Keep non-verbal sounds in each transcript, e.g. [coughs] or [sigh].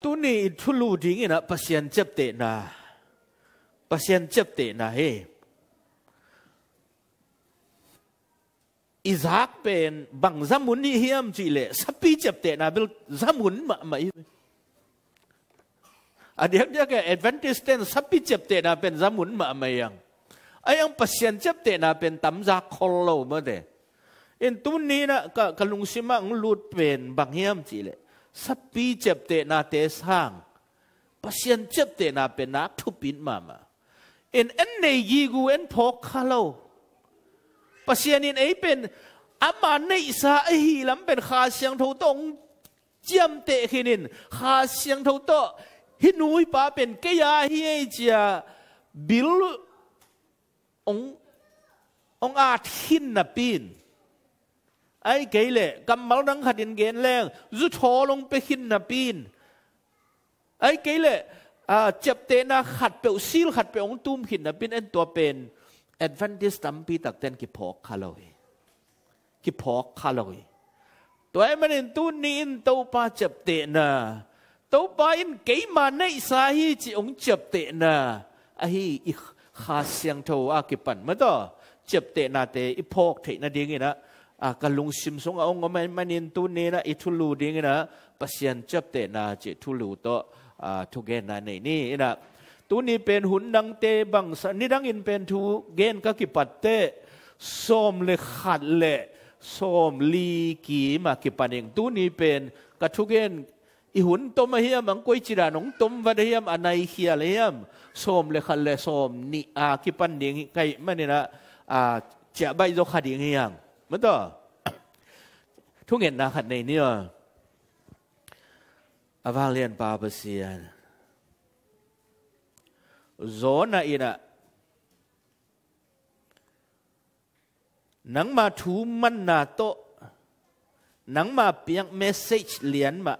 tu ni thu lu ding ina pasien chep te na pasien chep te na he Isaac pen bằng zamun muốn ni hiam chỉ lệ sắp pi chập na bil giam muốn mà mày à điểm cái advantage ten sắp pi chập na pen zamun muốn mà mày yang ai ang pasien chập tệ na pen tam ra khôn lâu mà thế in tu ni na cả cả lùng xí mạng lụt pen bằng hiam chỉ lệ สับปีเจ็บเตนาเตสังปัสยันเจ็บเตนาเป็นนักทุบปินมามาเอ็นเอ็นในยีกูเอ็นพกข้าโลปัสยันเอ็นไอเป็นอามาในสาไอฮีลำเป็นขาเสียงทูตงเจียมเตะขินินขาเสียงทูโตฮินุยป้าเป็นกยาฮีไอจียบิล ององอาทินนับปีนไอ้เกลเลยกำมัลนังขัดินเกนแรงยุดทอลงไปหินนับปีนไอ้เกลเลยเจ็บเตนะขัดเปลวซีลขัดเปลวองตุ้มหินนับปีนเอ็นตัวเป็นแอดเวนติสตัมปีตักเตนกิพอกคาลอยกิพอกคาลอยตัวไอ้มันเอ็นตุนนี่อนตัวป้าเจ็บเตนะตัวป้าอินเกยมาในสาฮีจิองเจ็บเตนะไอ้ฮีขาเสียงเทอากิปันมาต่อเจ็บเตนาเตอีพอกเทนะเดีย้นะากลุงชิมสงองค์ไม่ไมนินตุนีนะอิทุลูดิงนะปัศยันจ็บเตนาจิทุลูโตอ่าทุเกนาในี่นี่นะตุนีเป็นหุ่นดังเตบังสนิดังอินเป็นทูเกนก็กิปัตเตส้มเลขัดเละส้มลีกีมากิปันเองตุนีเป็นกระทุเกนอหุ่นต้มเฮียมังกวยจิรานงต้มวัดเฮียมอันไหนเฮียเลียมส้มเลขาเลส้มนี่อากิปันเองไก่ไม่นี่ยนะอ่าจะใบโยขาดเองเฮียง mất này 먼저 통에 나갔네니요. 아발리안 바바시안. 조나 이나 nắng mà thú măn nà to nắng mà Biếng message liền mà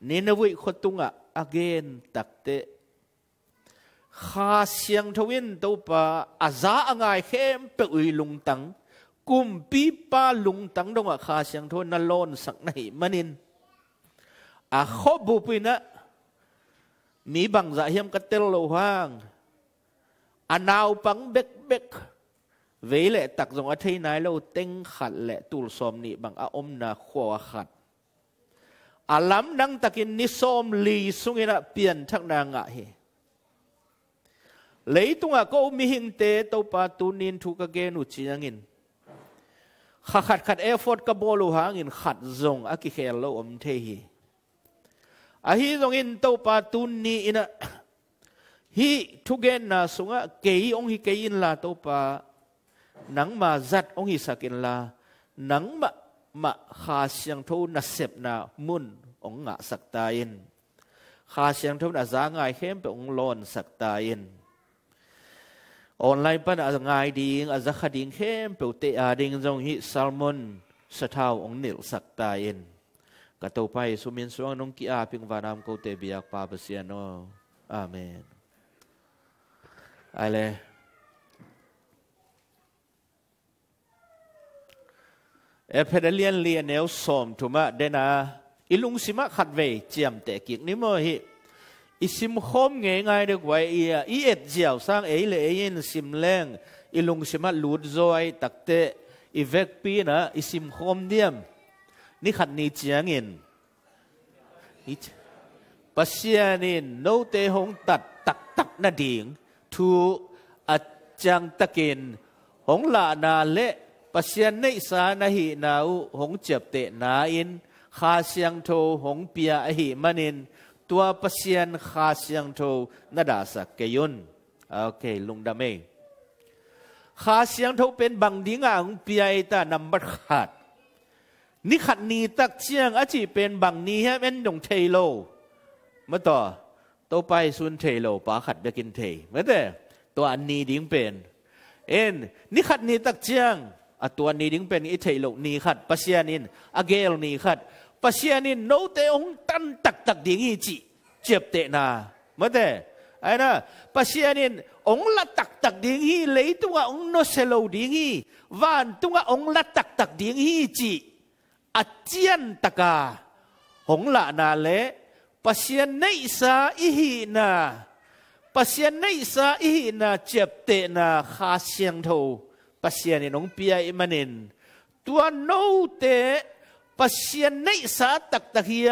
nên vui khót tung à again tắc tệ khá siang thâu yên tàu pa à giá à ngay khem pe uy lung tăng kum pi pa lung tang dong a kha siang tho na lon sak nei manin a kho bu pina mi bang za hiam ka tel lo hang nau pang bek bek ve le tak zong a thei nai lo teng khat le tul som ni bang a om na kho khat a lam nang takin ni som li sungina pian thak na nga he tung à câu mi hình tế tàu pa tu nín thu cái gen u chi ngin ขัดขัดขัดเอฟฟอร์ดกบโบลูหางินขัดจงอักิเคลโลอมเทฮีอาฮีจงอินเต้าปาตุนนีอินะฮีทุกเกนนาสุงะเกยองฮีเกยินลาเต้าปาหนังมาจัดองฮีสักินลาหนังมะมะขาเสียงทูนัสเซบนามุนองงะสักตายินขาเสียงทูนัสางายเข้มไปองลอนสักตายินออนไลน์ปั้นอาจง่ายดีงอาจจะขดิงเข้มเปิดเตะดิงจงฮิซัลมอนสะเทาองนิลสักตาเอ็นกระตัวไปสุมินสวงนงกีอาพิงวานามกูเตบียกปาบเซียโนอาเมนอะไรเอเพเดเลียนเลียนเนลสมถุมะเดน่าอิลุงสิมาขัดเวจียมเตกิกนิโมฮิ isim khom nghe ngay được vậy i et jiao sang ấy là ấy nên sim leng ilung sima lut zoi takte i vek pi na isim khom diam ni khat ni chiang in pasianin no te hong tat tak tak na ding thu a à chang takin hong la na le pasian nei sa na hi na u hong chep te na in kha siang tho hong pia a hi manin ตัวเปเซียนคาเยีงโทนดาสักเกยุนโอเคลุงดาเมคาเซียงโทเป็นบังดิงอ่างเปียตานมบัดขาดนีขันนีตักเชียงอาจีเป็นบังนี้ฮะเป็นดงเทโลมาต่อตัวไปสุนเทโลปาขัดเบกินเทไม่แต่ตัวอันนี้ดิ้งเป็น เอ็นนีขัดนีตักเชียง อตัวนี้ดิ้งเป็นอิเทโลนี้ขัดปัศยานิน อเกลนี้ขัดปัเชียนี่โนเตองตันตักตักดิ่งอีจีเจ็บเตนามาเตไอ้นะปัเชียนี่องละตักตักดิ่งอีเลยตัวองโนเซโลดิ่งอีวันตัวองละตักตักดิ่งอีจีอาเจียนตะกาองละนาเลปะเชียนในสาอีหีนาปัเชียนในสาอีหีนาเจ็บเตนาคาเสียงโทปัเชียนีนองเปียอิมันินตัวโนเตปัสยนในสาตักตะเฮีย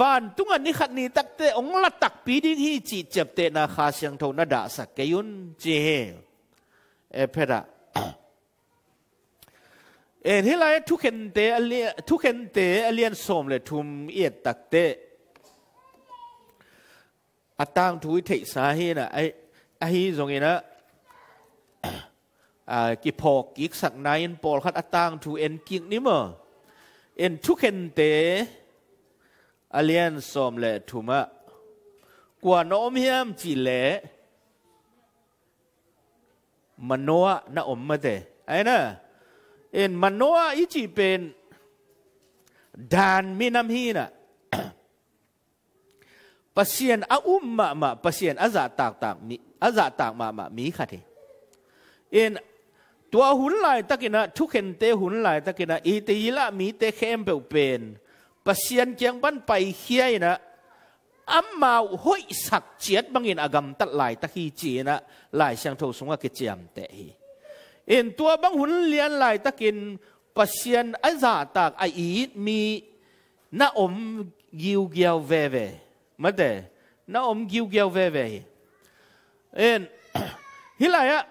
วันตุงันนี้ขัดนี้ตักเตองละตักปีดิ้งฮีจีเจ็บเตนาคาเสียงทงนาดาสักเกยุนจีเฮเอเพระเอ็นที่ไรทุกเห็นเตอเลียทุกเห็นเตอเลียนสมเลยทุมเอียดตักเตอาตางทุยเทสาเฮนะไอไอฮีตรงนี้นะอ่ากิพอกิกสักนายนปอลขัดอาตางทุเอ็นกิกนี่มั้งเอ็นทุกเห็นเตอเลียนสอมเละทุมะกว่าโอมิยมจีเลมโนะนอมมาเตไอ้น่ะเอ็นมโนะอิจิเป็นดานมีน้ำฮีนะปัศยนอาอุมมามาปัศยนอาจะตากตากมีอาจะตากมามามีขัดเอ็นตัวหุ่นลายตะกินะทุกเห็นเตหุ่นลายตะกินะอีตีละมีเตเข้มเปลวเป็นปัศยันเจียงบันไปเขียนะอัมมาห้อยสักเจียดบางอินอากรรมตัดลายตะฮีจีนะลายเชียงทูสงฆ์กิจยามเตฮีเอ็นตัวบางหุ่นเลียนลายตะกินปัศยันอาจาตากไออีมีน้าอมกิวเกียวเวเวมาเดน้าอมกิวเกียวเวเวเอ็นฮิลายะ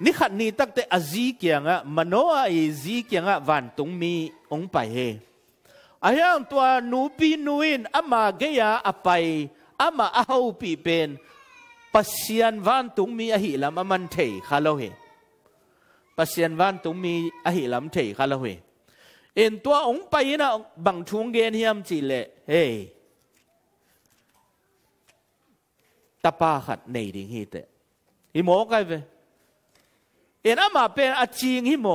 ni khat ni tak te azi kianga manoa i zi kianga van tung mi ong pai he ayang tua nupi nuin ama geya apai ama ahau pi pen pasian van tung mi ahi lam aman thei khalo he pasian van tung mi ahi lam thei khalo he en tua ông pai na bang chung gen hiam chi le hey tapa khat nei ding hi te i mo kai ve เอ็นอามาเป็นอาจิงฮิโม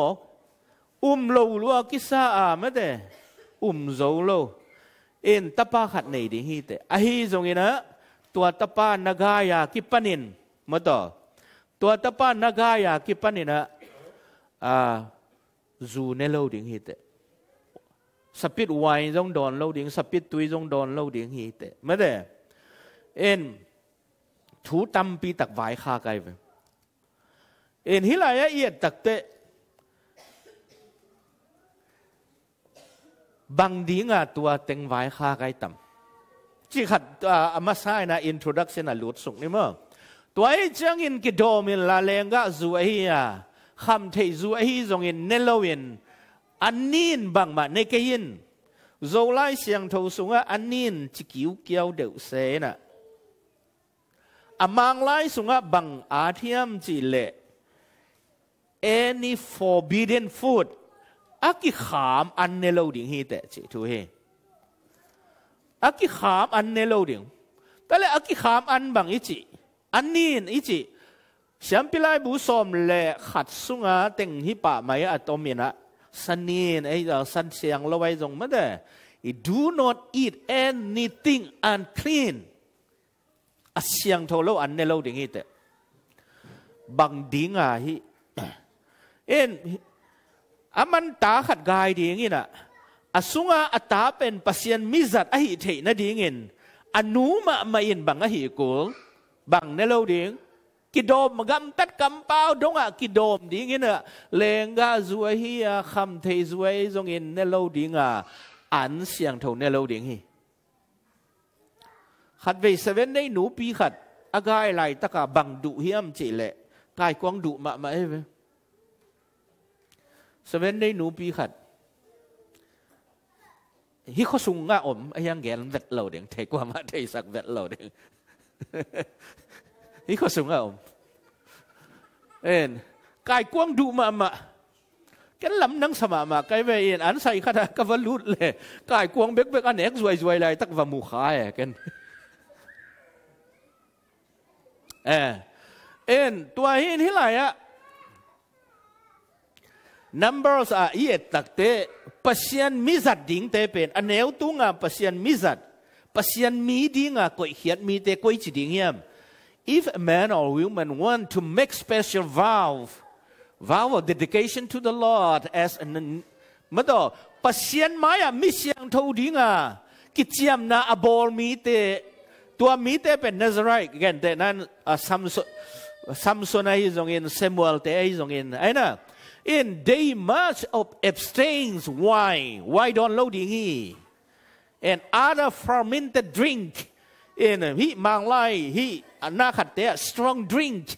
อุ้มโลลัวกิซาอาเมเดอุ้มโจโลเอ็นตะป้าขัดในดิฮีเตอะฮีจงเอ็นะตัวตะป้านากายากิปนินมาต่อตัวตะป้านากายากิปนินะอ่าจูเนโลดิ่งฮีเตสปิดวายจงดอนโลดิ่งสปิดตุยจงดอนโลดิ่งฮีเตเมเดเอ็นถูตัมปีตักไวคาไกไป En hilaya iyad takte. Bang di nga tua teng vai kha kai tam. Chỉ khát amasai na introduction na lụt sung ni mơ. Tua ấy chẳng in ki do min la leng ga zu ấy à. Kham thầy zu ấy zong in nelowin. An nin bang ma ne ke yin. Dâu lai siang thâu sung á an nin chỉ kiu kiao đều xe na. Amang lai sung á bằng á thiam chỉ lệ. any forbidden food อักิขามอันเนลดิงฮีแต่จิตุเฮอักิขามอันเนลดิงแต่ละอักิขามอันบางอิจิอันนี้อิจิเสียงพิไลบุสอมเละขัดสุงาเต็งฮิปะไมอะตอมินะสันนีนไอ้าสันเสียงละไว้จงมัาเด้ do not eat anything unclean อเสียงทั่วโลกอันเนลดิงฮีแต่บางดิงอะฮีเอ็นอามันตาขัดกายดีงี้นะอาสุงาอาตาเป็นปัสยนมิจัดอหิเทนะดีงิน อนุมาไม่เห็นบังอหิกลบังเนลดิงกิดดมกำตัดกำเปาวาดงะกิดดม ดีงินะเลงกาจวยฮียคำเทจวยจงเ็นเนลดิงอะอันเสียงเท่าเนลดิงฮีขัดเวสเวนได้หนูปีขัดอากายไหลตะกะบังดุเฮียมจเละกายกวางดุมาม่เอ้70 nu pi khat hi kho sung nga om ayang gel vet lo ding te kwa ma te sak vet lo ding hi kho sung nga om en kai kwang du ma ma cái lắm nắng sama mà cái về yên án say khát cái vật lút lệ cái cuồng biết biết ăn ếch ruồi ruồi lại tắc vào mù khai cái à เอ็นตัวเห็นที่ไหนอะ numbers a i et tak te pasian mi zat ding te pen a neu tu nga pasian mi zat pasian mi ding a koi hiat mi te koi chi ding yam if a man or woman want to make special vow vow of dedication to the lord as an mado pasian maya mi siang tho ding a ki chiam na abol mi te tua mi te pen nazarite again te nan a samson samson ai zong in samuel te ai zong in ai na and they must abstain wine, wine loading he, and other fermented drink, and he mang lai he uh, anak there strong drink,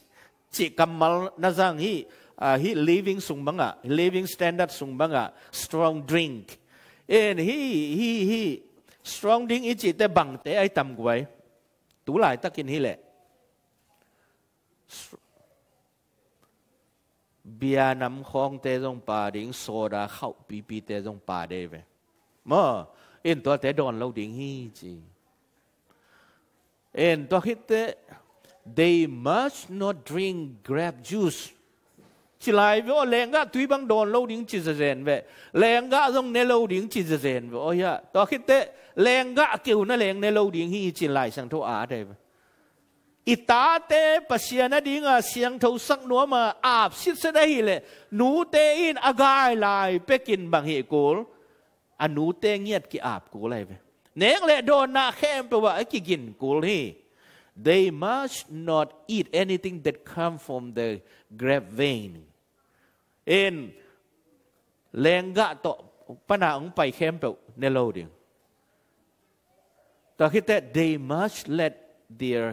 si kamal nazang he uh, he living sung living standard sung strong drink, and he he he strong drink ichi the bang te itam tam guai, tu lai takin he เบียน้ำคองเตจงป่าดิ่งโซดาเข้าปีปีเตจงป่าเดไปมอเอ็นตัวเตดอนเราดิ่งฮีจีเอ็นตัวคิดเต they must not drink grape juice ชิลายเวอแรงก็ทุยบังโดนเราดิ่งจิจเรนเวแรงก็จงเนเราดิ่งจิจเรนเวโอ้ยตัวคิดเตแรงก็เกี่ยวนั่นแรงเนเราดิ่งฮีจิลายสังทุอาเดไปอิตาเตปเสียนดิงเสียงเทาสักนัวมาอาบสิสได้เลยนูเตอินอากายลายไปกินบางเหกูลอันหนูเตเงียดกี่อาบกูอะไรไปเนียงเลยโดนนาแค้มไปว่าไอ้กี่กินกูลฮี they must not eat anything that come from the grape vein ็นแรงกะต่อปนาองไปแข้มไปเนโลเดียงแต่คิดแต่ they must let their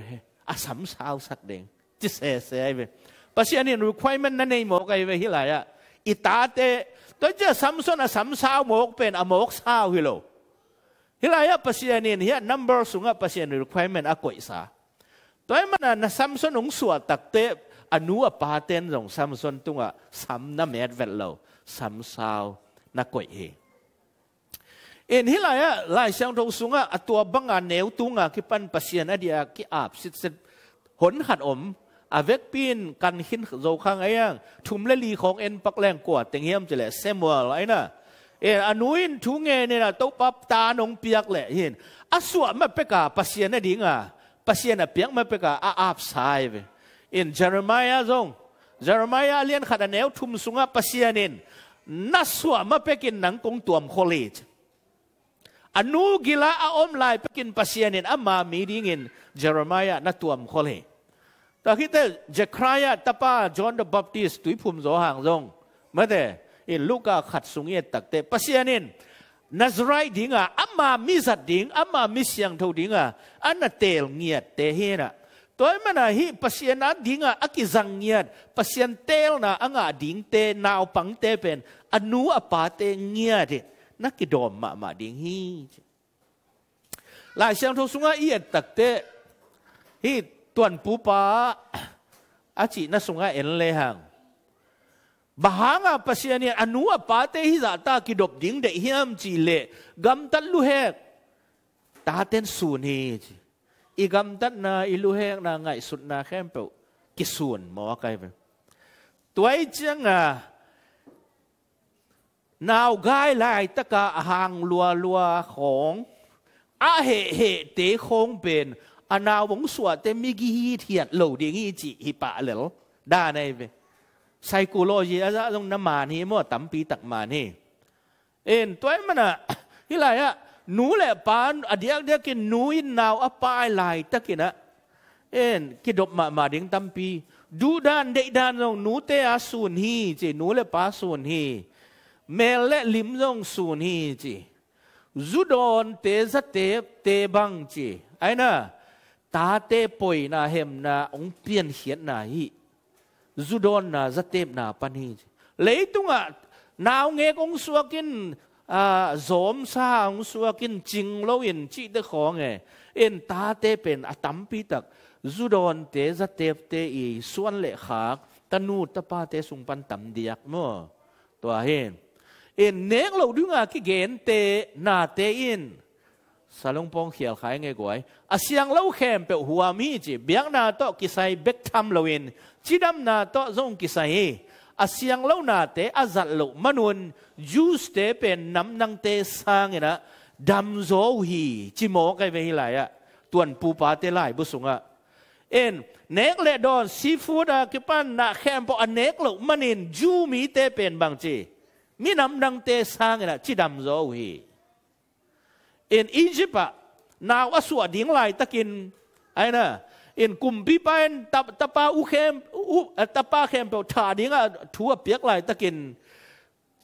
าสัมสาวสักเด้งจะเสียเสียไปภาษาเนี้รู้ควายมันนั่นเองหมกไปที่ไหนอ่ะอิตาเตตอนจะสัมส่วนสัมสาวหมกเป็นอโมกสาวฮิโลที่ไหนอาะภาษาเนี่ยเนีย number สูงอ่ะภาษาเนี้รู้ควายมันอ่ะก๋วยสาตันมันนะสัมส่วนองสวดตักเตอันนู้อ่ะปาเต้นของสัมส่วนตุงอะสัมน่ะเมีดเวลโลสัมสาวน่ะก๋ยเองเอ็นฮิลายะลายเสียงทงสุงะตัวบังงานเหนียวตุงะคิปันปัสยานะเดียกิอาบสิสิหนขัดอมอาเวกปีนกันหินโจข้างไอ้ยังทุมและลีของเอ็นปักแรงกวดแตงเฮียมจะแหละเซมัวไรนะเอ็นอนุินทุงเงเนี่ยนะตัวปับตาหนงเปียกแหละเห็นอสวะมาเปกาปัสยานะดิงอ่ะปัสยานะเปียกมาเปกาอาอาบสายเเอ็นเจอร์มายาจงเจอร์มายาเลียนขัดแนวทุมสุงะปัสยเนินนัสวะมาเปกินหนังกงตัวมโคลลจ anu gila a om lai pekin pasianin ama midingin Jeremiah na tuam khole ta khite Zechariah tapa John the Baptist tui phum zo hang zong ma de in Luca khat sungie takte pasianin Nazrai dinga ama misat ding ama misyang thau dinga anna tel ngiat te hera toy mana hi pasien a dinga akizang ngiat pasien tel na anga ding te nau pang te pen anu apa te ngiat e. 那个多嘛嘛的嘿。来乡土松啊，伊个特的，伊短不把，阿 chị à dạ na sunga en le hang. Bahanga pasiani anua pate hiza ta kidop ding de hiam chi le gam tan lu hek. Ta ten sun hi chi. I gam tan na i lu hek na ngai sut na khem pe ki sun mo kai ve. Tuai chang a à, นาวไกลไลายตะกะหางลัวลัวของอาเหเหเตคงเป็นอานาวงสวดแต่มีกี่เทียดเหล่าดีงี้จิฮิปะเหลได้ในไปไซโคโลจีอาจาะย์งน้ำมานี่มั่วตั้มปีตักมานี่เอ็นตัวมันอะที่ไรอะหนูแหละปานอเดียกเดียกินหนูอินนาวอปายลายตะกินอะเอ็นกิดบมามาดิ่งตั้มปีดูด้านเด็ด้านลรหนูเตอาส่วนฮีเจหนูแหละปาส่วนฮีเมลเละลิมจงสูนีจีจุดอนเตสเตเตบังจีไอ้น่ะตาเตปอยนาเฮมนาองเปียนเขียนนาฮีจุดอนนาสเตปนาปนีจีเลยตุงอ่ะนาวเงกองสวกินอ่าโอมซาองสวกินจิงโลวินจีเดของเงเอ็นตาเตเป็นอตัมปีตักจุดอนเตสเตปเตอีส่วนเลขาตนูตะปาเตสุงปันตัมเดียกเนาะตัวเฮนเอ็นเน็กเราดึงอากิเกนเตนาเตอินสลงปองเขียวขายไงกวยอาเสียงเลาาแ้มเป็หัวมีจีเบียงนาโตกิไซเบกทำเลวินจีดำนาโตซงกิไซอาเสียงเลาานาเตอาจัดลกมนุนยูสเตเป็นน้ำนังเตสางนะดำโซฮีจิโมกันไป่ไหลอะตวนปูปาเตไลบุสุงอะเอ็นเนกเลดอนซีฟูดอากิปันนาแ้มป็อเนกลกมันินจูมีเตเป็นบางจีมีนน้ำ你能不能得上个啦？去他们ด位。In Egypt 啊，那我ิ顶来，他跟哎呢，in คุ้มปีไปตับตับปาอุเข้มอุตับปาเข้มเป่าถาดิ้งอะทัวเปียกไหลตะกิน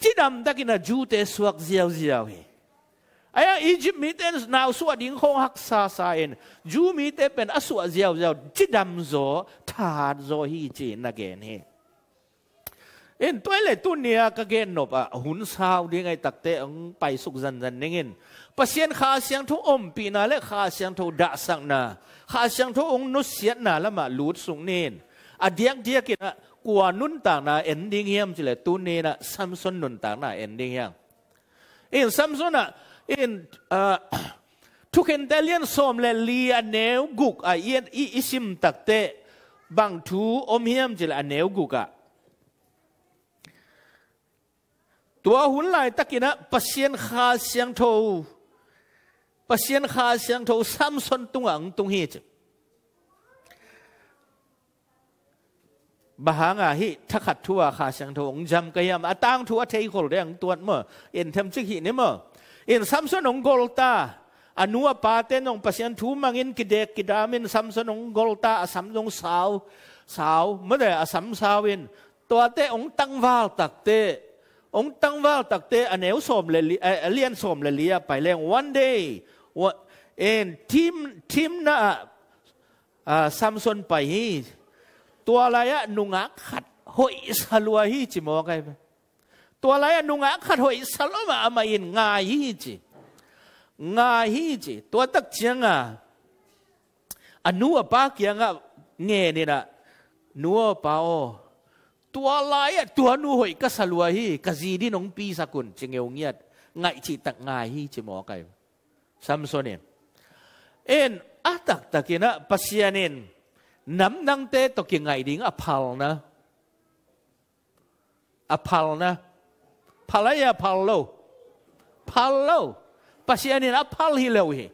ที่ดำตะกินนะจูเตสวกเจียวเจียวีไอ้ยอียิปต์มีแต่นาวสวดิ้งคงหักซาซาเอนจูมีแต่เป็นอสวเจียวเจียวที่ดำโจถาดโจฮีจีนนักเองเฮเอ็นตัวเลยตุวเนียก็เกณนบอ่ะหุ่นสาวดีไงตักเตะไปสุกจันจันนิ่เงินภียนข้าเสียงทุอมปีนาและข้าเสียงทุดาสังนาข้าเสียงทุองนุเสียนาละมาลูดสุงเนินอาเดียงเดียกินะกว่านุ่นต่างนาเอ็นดิ้งเฮียมจิเลตุเนียนะซัมซอนนุ่นต่างนาเอ็นดิ้งเฮียมเอ็นซัมซอนอ่ะเอ็นอ่าทุกเอ็นเดลียนสมเลลีอันเนวกุกอ่ะเอ็นอีอิซิมตักเตะบางทูอมเฮียมจิเลอันเนวกุกอ่ะตัวหุ่นลายตะกินะปัสเซียนคาเสียงโทปัสเซียนคาเสียงโทซัมซอนตุงอังตุงฮีจบางอ่ะฮิทักขัดทัวคาเสียงโทงจำกยามอตังทัวเทคอลเรียงตัวเมื่อเอ็นเทมจิกหินี่เมื่อเอ็นซัมซอนองกอลตาอันนัวปาเตนองปัสเซียนทูมังอินกิเดกกิดามินซัมซอนองกอลตาสัมซองสาวสาวเมื่อไหร่สัมสาวินตัวเตองตั้งวาลตักเตองตั้งว่าตักเตะอเนวสมเลยเลียนสมเลยเลียไปแล้ววันเดย์ว่าเอ็นทีมทีมน่ะซัมซุนไปตัวอะไรอะนุงักขัดหอยสลัวฮีจิมอไงไปตัวอะไรอะนุงักขัดหอยสลัวมาอมาอินง่ายฮีจิง่ายฮีจิตัวตักเจียงอะอนุอปากยังอะเงี้ยนี่นะนัวปาโอตัวลายตัวนูหอยก็สลัวฮีกะจีดีน้องปีสกุลเจงเงียง่ายดไงจิตตกงายฮีเจมอไกซัมโซเนนเอ็นอาตักตะกินะปัสยานินน้ำนังเตตกิงไงดิงอภัลนะอภัลนะพัลยาพัลโลพัลโลปัสยานินอภัลฮิเลวฮี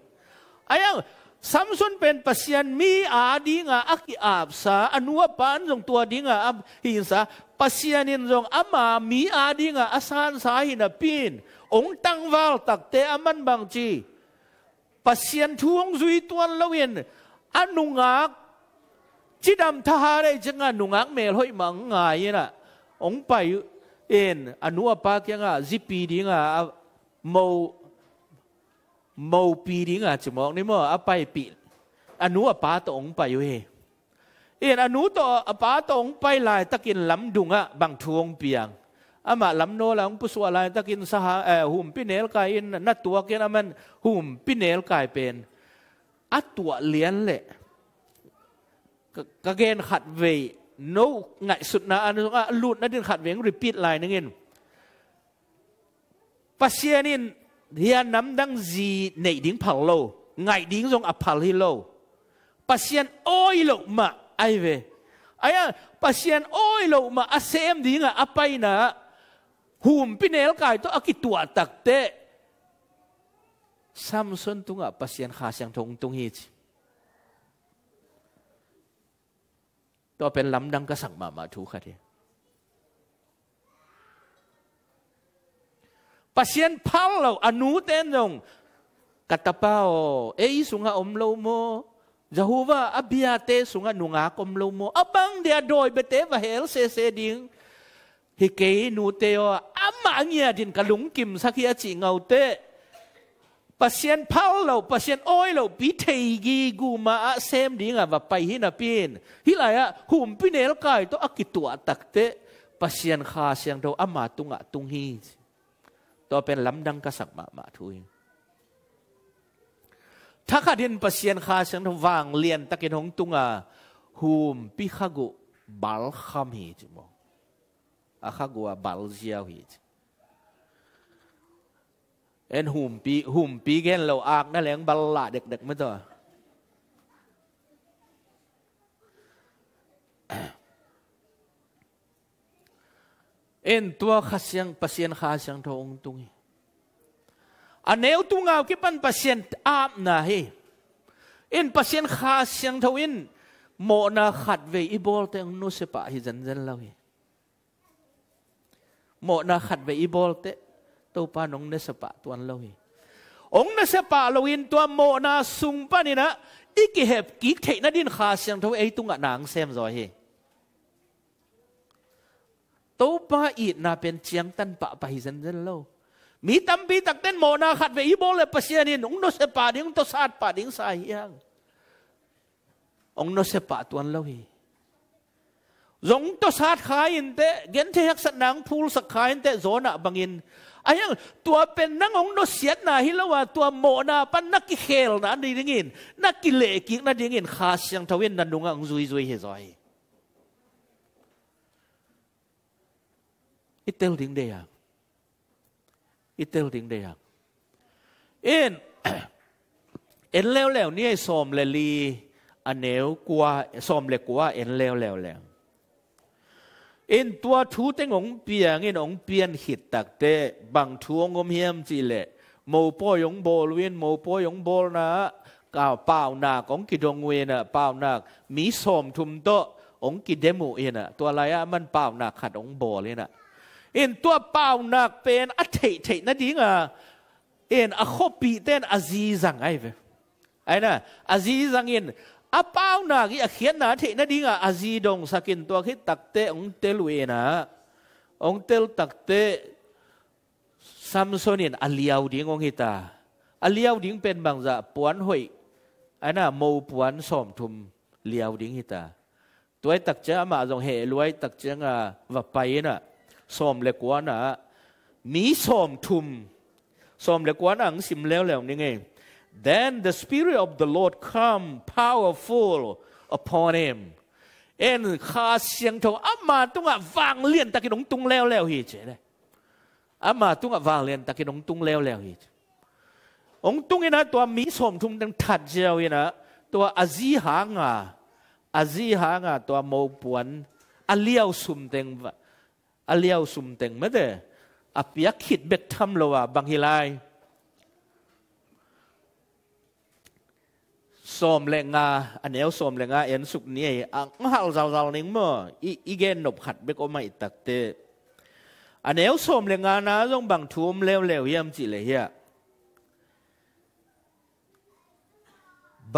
อ้ยัง Samson pen pasian mi a dinga aki absa anua pan jong tua dinga ab hinsa pasianin jong ama mi a dinga asan sa hina pin ong tang wal tak takte aman bang chi pasian thuong zui tuan lawin anungak chidam thahare jenga nungak mel hoi mang ngai na ong pai en anua pa kya nga zipi dinga mo มาปีดิงาจมอกนี่มออไปปีอนุอปาตองไปอยู่เฮเอ็นอนุต่ออปาตองไปลายตะกินลำดุงอะบางทวงเปียงอามาลำโนลังปุสวลายตะกินสหาเออหุ่มพิเอลกายนนัตัวกินอามันหุ่มพิเอลกายเป็นอัตตัวเลียนแหละกะเกณฑ์ขัดเวโนไงสุดนะอันนู้นลุดนั่นขัดเวงรีพีทลายนึงเองปัสเซียนิน hian nam dang gì nei ding phal lo ngai ding zong aphal hi lo pasien oi lo ma ai về ai pasien oi lo ma asem ding a apai na hum pinel kai to akitua takte Samson tunga pasien khasyang thong tung hi to pen lam dang ka sang ma ma thu kha thia pasien phal lo anu ten dong katapao ei sunga om lo mo Jehovah abiate sunga nunga kom lo mo abang dia doi bete va hel se se ding hi ke nu te o ama ngia din kalung kim sakhia chi ngau te pasien phal lo pasien oi lo bi thei gi gu ma a sem ding a va pai hina pin hi la ya hum pinel kai to akitua takte pasien kha siang do ama tunga tung hi ัวเป็นลำดังกษักมามาทุยถ้าขัดยินปัสยนข้าเสียงทว่างเลียนตะกินหงตุงอาหูมพิขกุบาลคาฮีจมองอาขกัวบาลเจียวฮีจเอ็นหูมปีหูมปีเกนเราอากนั่นแหละบาลละเด็กๆไม่ตัอเอ็นตัวข้ัดยังปัสยนข้าสังทองตุงอันเอวตุงเอาคิปันปัสยนอาบนาเฮเอ็นปัสยนข้าสังทวินโมนาขัดเวอีบอลเตงนุสปะฮิจันจันเลาเฮโมนาขัดเวอีบอลเตตัวปานองเนสปะตวนเลาเฮองเนสปะเลวินตัวโมนาสุงปานี่นะอีกิเห็บกิกเทนัดินข้าสังทวเอตุงะนางเซมจอยเฮตัวบาอีน่าเป็นเชียงตันปะไปสันเดลโลมีตั้มบีตักเต้นโมนาขัดไปอีโบเลปเชียนินองโนเสปาดิ่งตัวสตา์ปาดิ่งสายยังองโนเสปาตัวนลวีรงตัวสตา์ขายอินเตเกนเทียกสนังพูลสักขายอินเตโซนักบังอินไอ้ยังตัวเป็นนังองโนเสียนาฮิลว่าตัวโมนาปันนักกิเคลนะดิ่งินนักกิเลกิ้งนะดิ่งินข้าเสียงทวีนันดุงอังจุยจุยเฮซอยอ i t e l l ง n g d i ติต e l l ง n ด d ย a า n เอ็นแล้วแล้วนี่สอมเลลีอันเนวกว่าสอมเลกว่าเอ็นแล้วแล้วแล้วเอ็นตัวทูเตงองเปียงเอ็นองเปียนหิดตักเตบางทวงงมเฮียมจีเละโมูปยงโบลเวียนโมูปยงโบลนะก้าวเปล่าหนักของกิดงเวนะเปล่าหนักมีสมทุมโตองกิดเดมูเอ็นะตัวอะไรอะมันเปล่าหนักขัดองโบเลยนะ in tua pau nak pen a thei thei na ding a in a khopi ten a zi zang ai ve ai na a zi zang in a pau na gi a khian na thei na ding a a zi dong sakin tua khi takte ong tel we na ong tel takte samson in a liao ding ong hita a liao ding pen bang za puan hoi ai na mo puan som thum liao ding hita tuai tak cha ma jong he luai tak chang a va pai na ส้มเล็กวานะมีส้มทุมส้มเล็กว่านังสิมแล้วแล้วนี่ไง then the spirit of the Lord come powerful upon him เอ็นคาเสียงทองอามาตุงอ่ะวางเลียนตะกินงตุงแล้วแล้วฮีจเลยอามาตุงอ่ะวางเลียนตะกินงตุงแล้วแล้วฮีองตุงเนะ ตัวมีสมทุมตั้งถัดเจ้าเนะ ตัวอาจีหางอ่ะอาจีหางอ่ะตัวโมปวนอาเลี้ยวสุมเต็งวะอเลียวสุมเต่งเมื่อเดอิยคขิดเบ็ดทำเลว่าบางฮิลายสมเลงาอันเียวสมเลงาเอ็นสุกนี่อังหัลซาวซาวนิงมออีเกนนบขัดเบกอมาอิตักเตอันเียวสมเลงานะจงบังทุมเลวเลวเยี่ยมจิเลยเฮีย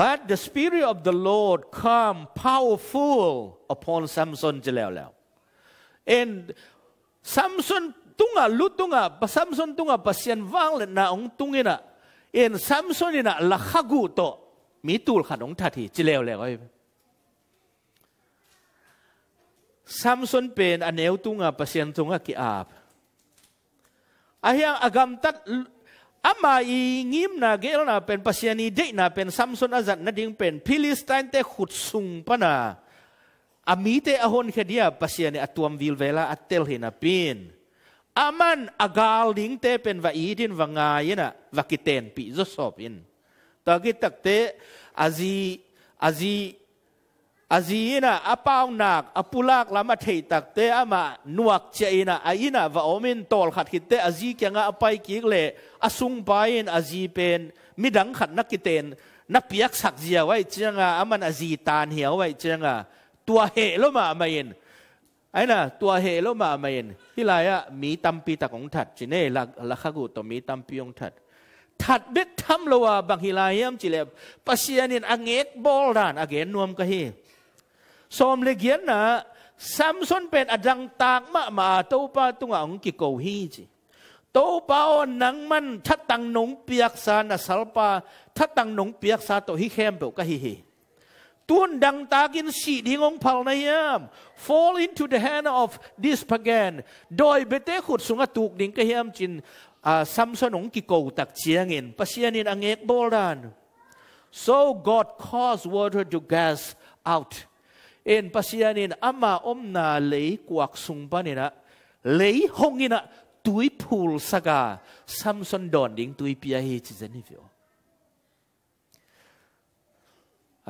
But the Spirit of the Lord come powerful upon Samson จะแล้วแล้ว and Samson tunga lutunga pa Samson tunga pasian wanglet na ong tungina in Samson ina lakhagu to mi tul khanong thati chileo le oi Samson pen aneu tunga pasian tunga ki ap ahyang agam tat ama i ngim na gel na pen pasiani de na pen Samson azat na ding pen Philistine te khut sung pana Amite ahon kadia pasiani atuam vilvela atel hinapin. Aman agal ding te pen va idin va ngayena va kiten pi zosopin. Tagi takte azi azi azina apaw nak apulak lama thei takte ama nuak cheina aina va omin tol khat khitte azi kyanga apai kik le asung pain azi pen midang khat nakiten na piak sak zia wai chenga aman azi tan hiawai chenga ตัวเหลมาไม่เย็นไอ้น่ะตัวเหลมาไม่เย็นที่ไรอะมีตัมปีตะของถัดจีเน่ลักลักขกุตมีตัมปีองถัด ถัดเบ็ดทำละว่าบางฮิลายมจิเลปัศยานินอังเอกบอลดานอังเกนนวมกะฮีสมเลเกียนนะซัมซอนเป็นอดังตากมามาโตปาตุงอังกิโกฮีจีโตปาอนังมันทัดตังนงเปียกซานะสัลปาทัดตังนงเปียกซาโตฮิเคมเปกะฮี tundang takin si dingong pal fall into the hand of this pagan doi bete khut sunga tuk ding ka yam chin uh, ah, samsonong ki ko pasianin ang ek so god caused water to gas out in pasianin ama om na lei kwak sung panina lei hongina tui phul saga samson don ding tui pia hi chi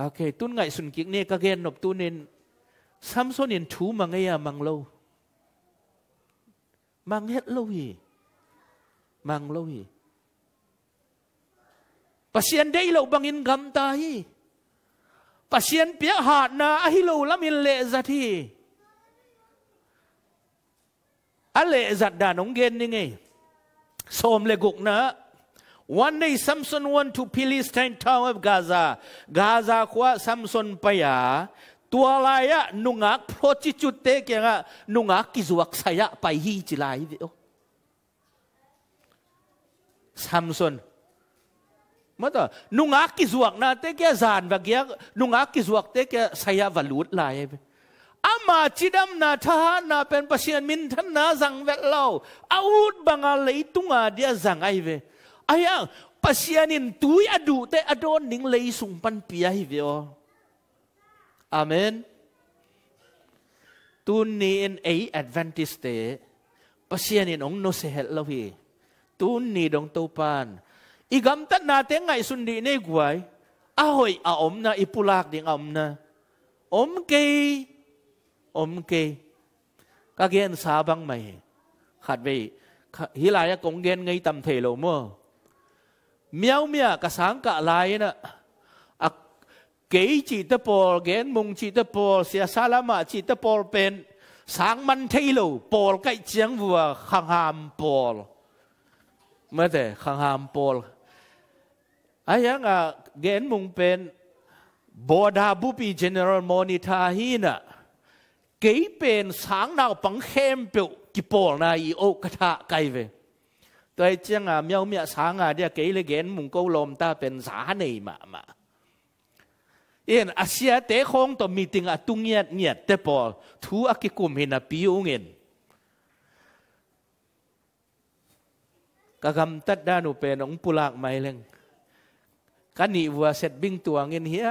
ok tuân ngại sùn kiếng nè các gen nộp tu nên Samson nên thú mà ngay à mang lâu mang hết lâu gì mang lâu gì pasien đây lâu bang in gam ta hi pasien hạt na ahi lâu lắm in lệ ra thì a lệ gen ni ngay xôm nữa One day Samson went to Philistine town of Gaza. Gaza kwa Samson paya. Tualaya nungak prostitute kaya nungak kizuak saya payhi cilai dio. Oh. Samson. Mata nungak kizuak na te kaya zan bagia nungak kizuak te kaya saya valut lai. Ama chidam na tahan na pen pasien min than na zang vet lau. Awut bangalai tunga dia zang aive. ayang pasianin tui adu te adon ning lei sung pia hi veo amen tu ni en ei advantage te pasianin ong no se hel lo hi tu ni dong to pan igam tat na te ngai sun di ne guai ahoi a om na ipulak ding om na om ke om ke các gen sa bang mày khát về hi lại công gen ngay tầm thể lộ เมียวเมียกระสังกะลายนะอะเกยจิตปอลเกนมุงจิตปอลเสียสารมาจิตปอลเป็นสังมันเทโลปอลใกล้เจียงวัวขังหามปอลเมื่อแต่ขังหามปอลไอ้ยังอะเกนมุงเป็นบอดาบุปีเจเนอเรลมอนิ o าฮีนะเกยเป็นสังนาวปังเข้มเปียวกิปอลนายโอกระทะไกเวตัวเจ้างอะเมียวเมียสางอะเดียเกลเ็นมุงกลมตาเป็นสาเนมามาเอ็นอาเซียเตคงตัวมีติงอตุงเงียดเงียดเต่ออทูอักิกุมเห็นอ่ปิงเงินกะกำตัดด้านุเป็นองปุลากไม่เลงกันนี่วัวเสร็จบิงตัวเงินเฮีย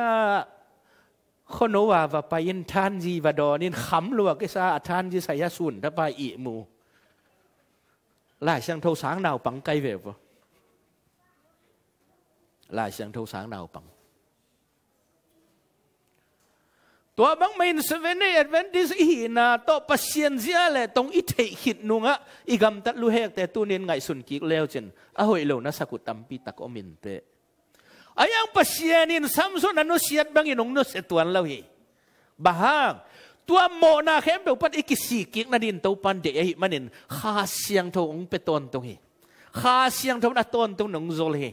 คนว่าว่าไปยินทานจีวดอนินขำลวกกิซาทานจีสายสุนถ้าไปอีมู lại sang thâu sáng nào bằng cây về vô lại sang thâu sáng nào bằng tua bang main seven advantage hi na to pasien zia le tong i thei hit nunga i gam tat lu hek te tu nin ngai sun ki leo chen a hoi lo na sakut pi tak omin te ayang pasien in samson anu siat bang inong no setuan lo hi bahang ตัวโมนาเข้มเบลปันอีกสี่กิกนัดินตัวปันเดียหิมันินข้าเสียงทงเปตนตรงฮีข้าเสียงทงนัตนตรงนงโซลฮี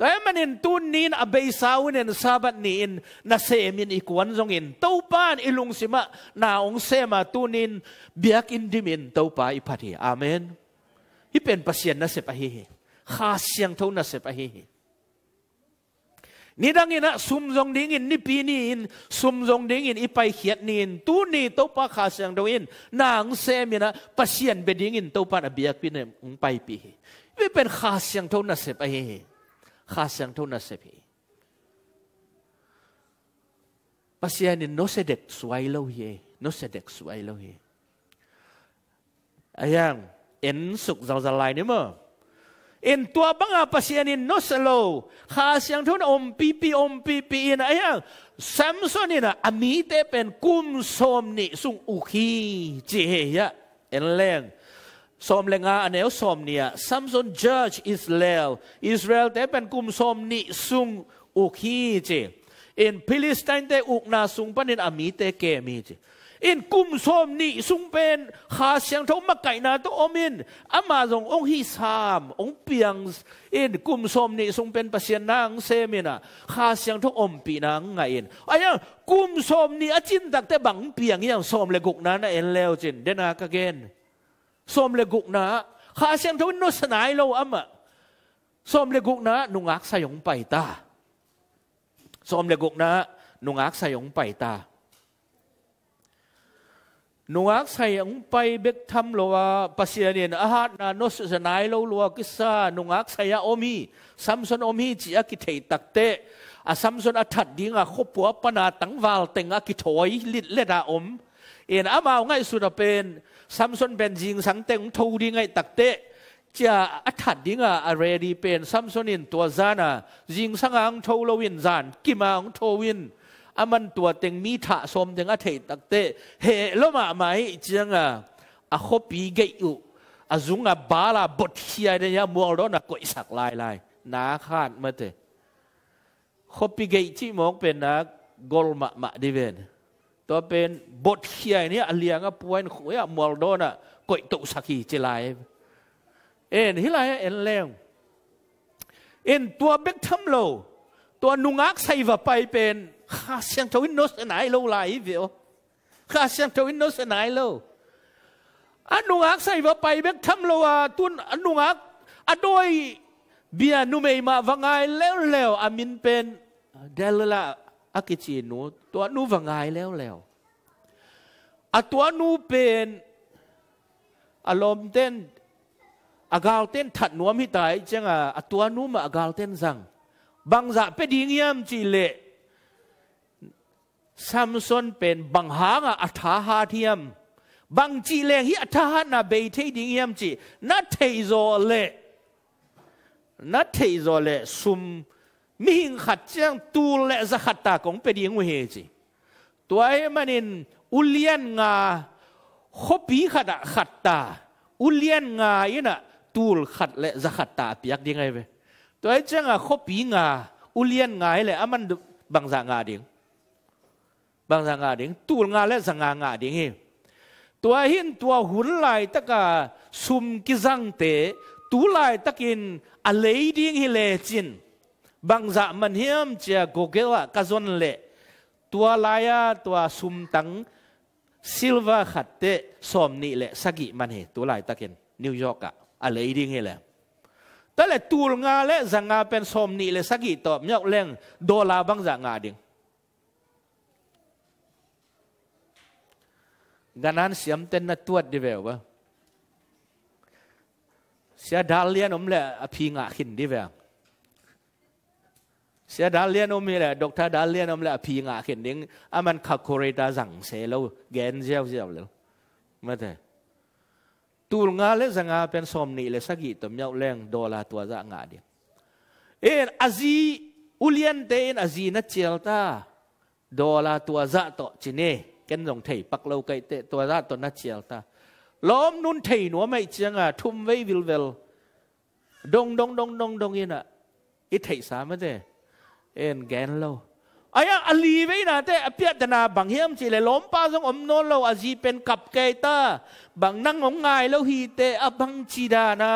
ตัวมันินตุนนินอเบยสาวินินซาบันนินนาเซมินอีกวันจงอินตัวปันอิลุงสิมานาองเซมาตุนินเบียกอินดิมินตัวปาอิพัทฮีอาเมนฮิเป็นปัสยันนาเซปะฮีข้าเสียงทงนาเซปะฮีนี่ดังนี้นะซุมจงดิ้งอินนี่ปีนี้อินซุมจงดิ้งอินอีไปเขียนนี่อินตู้นี่ตัวปลาขาเสียงดอินนางเซมีนะปัสียนเบดิ้งอินตัวปลาเบียกปีนี่งไปปีไม่เป็นขาเสียงเท่านั้นเสพไอ้ขาเสียงเท่านั้นเสพปัสียนนี่โนเสด็กสวยเลยเฮโนเสด็กสวยเลยเฮไอ้ยังเอ็นสุกเจ้าจะลายนี่มั้ง in tua banga pasian in nosalo kha siang thun om pi pi om pi pi in ayang samson in ami te pen kum som ni sung uhi chi he ya en leng som lenga anel som nia samson judge israel israel te pen kum som ni sung uhi chi in philistine te ukna sung panin ami te ke mi chi อินกุมโซมนี่ซุงเป็นขาเสียงทงมาไก่นาตัวอมินอามาจงองฮีสาม องเปียงอินกุมโซมนี่ซุงเป็นปเสียนางเซมินะขาเสียงทงอมปีนางไงอินอายังกุมโซมนี่อจินตักแต่บังเปียงยังโซมเลกุกนั้นเอ็นแล้วจินเดนากะเกนโซมเลกุกนะขาเสียงทงนสนายเราอามะโซมเลกุกนะนุงักสยองไปตาโซมเลกุกนะนุงักสยองไปตานัวใส่ังไปเบกทำลัวปาสยานีนอาหารนานสุสนายลัวลัวกิซานุงักใส่อมีซัมซอนอมีจีอากิเทตักเตะอาซัมซอนอัดดิ่งอาขบัวปนาตังวาลเตงอากิถอยลิดเลดาอมเอ็นอามาง่ายสุดเป็นซัมซอนเป็นจิงสังเตงทูดิ่งไงตักเตะจะอัดดิ่งอาเรดีเป็นซัมซอนินตัวจานาจิงสังอังทูลวินจานกิมาอังทูวินอามันตัวเต็งมีถะสมเต็งอาเทตักเตเฮลมาไหมจีงอ่ะอาคบีเกยุอาจุงอาบาลาบทเชียเนี่ยมัวร้อนก็อิสักลายลายนาขาดมาเตคบีเกยที่มองเป็นนะกอลมามะดิเวนตัวเป็นบทเชียเนี่ยเลี้ยงอ่ะป่วยขุยอ่ะมัวร้อนอ่ะก็อิตุสักีเจลายเอ็นฮิลายเอ็นเลงเอ็นตัวเบกทัมโลตัวนุงักใส่วะไปเป็น Ga xem thấu nó sẽ nái lâu lại việc. Ga xem thấu nó sẽ nái lâu. Anh nung ác say vào bay biết thăm lâu à tuôn anh nung ác. Anh đôi bia nu mây mà vang ai leo leo amin pen delala akichi nu tua nu vang ai leo leo. À tua nu pen alom ten agal ten thật nuam hi tai chang à tua nu mà agal ten rằng bằng dạ pe đi nghiam chỉ lệ ซัมซอนเป็นบังหางอัฐาหาเทียม บางจีเลงฮิอัฐาหานาเบเทดิงเฮียมจีนัทเทโซเลนัทเทโซเลซุมมิหิงขัดเจียงตูเลจะขัดตาของเปรียวงเฮจีตัวเอ็มันินอุเลียนงา ขบีขัดขัดตา อุเลียนงาอีนะ ตูลขัดเลจะขัดตาเปียกดีไงเวตัวเอเจ้าขบีงา อุเลียนงาเลยอามันบางสางาดิ่ง bang sang nga ding tu nga le sang nga nga ding hi tua hin tua hun lai taka sum ki zang te tu lai takin a lei ding hi le chin bang za man hiam chia gogewa ka zon le tua laya tua sum tang silva khat te som ni le sagi man he tu lai takin new york a a lei ding hi le ta le tu nga le zanga pen som ni le sagi top nyok leng dola bang za nga ding ดังนั้นเสียมเต้นนัดตัวดีเวลวะเสียดาเลียนอมเละอภิงะขินดีเวลเสียดาเลียนอมแหละดอกทาดาเลียนอมเละอภิงะขินดิ้งอามันคาโคเรดาสังเซลวแกนเจ้าเจ้าเลยมาเถอะตูงาเลสังาเป็นสมนิเลสกิตมยาวแรงดอลาตัวจะงาเดียเอ็นอาจีอุเลียนเตนอาจีนัดเจลตาดอลาตัวจะโตจเนีกันสงไทยปักเราไกเตตัวราตัวนัดเชียลตาล้อมนุ่นไทยหนัวไม่เชียงอ่ะทุ่มไว้วิลเวลดงดงดงดงดงอินะอิไทยสามเดเอ็นแกนเราอายะอลีไว้นะแต่อภิยดนาบังเฮียมสิเลยล้มป้าสงอมโนเราอาจีเป็นกับเกตาบังนั่งองไงเราฮีเตอบังจีดานะ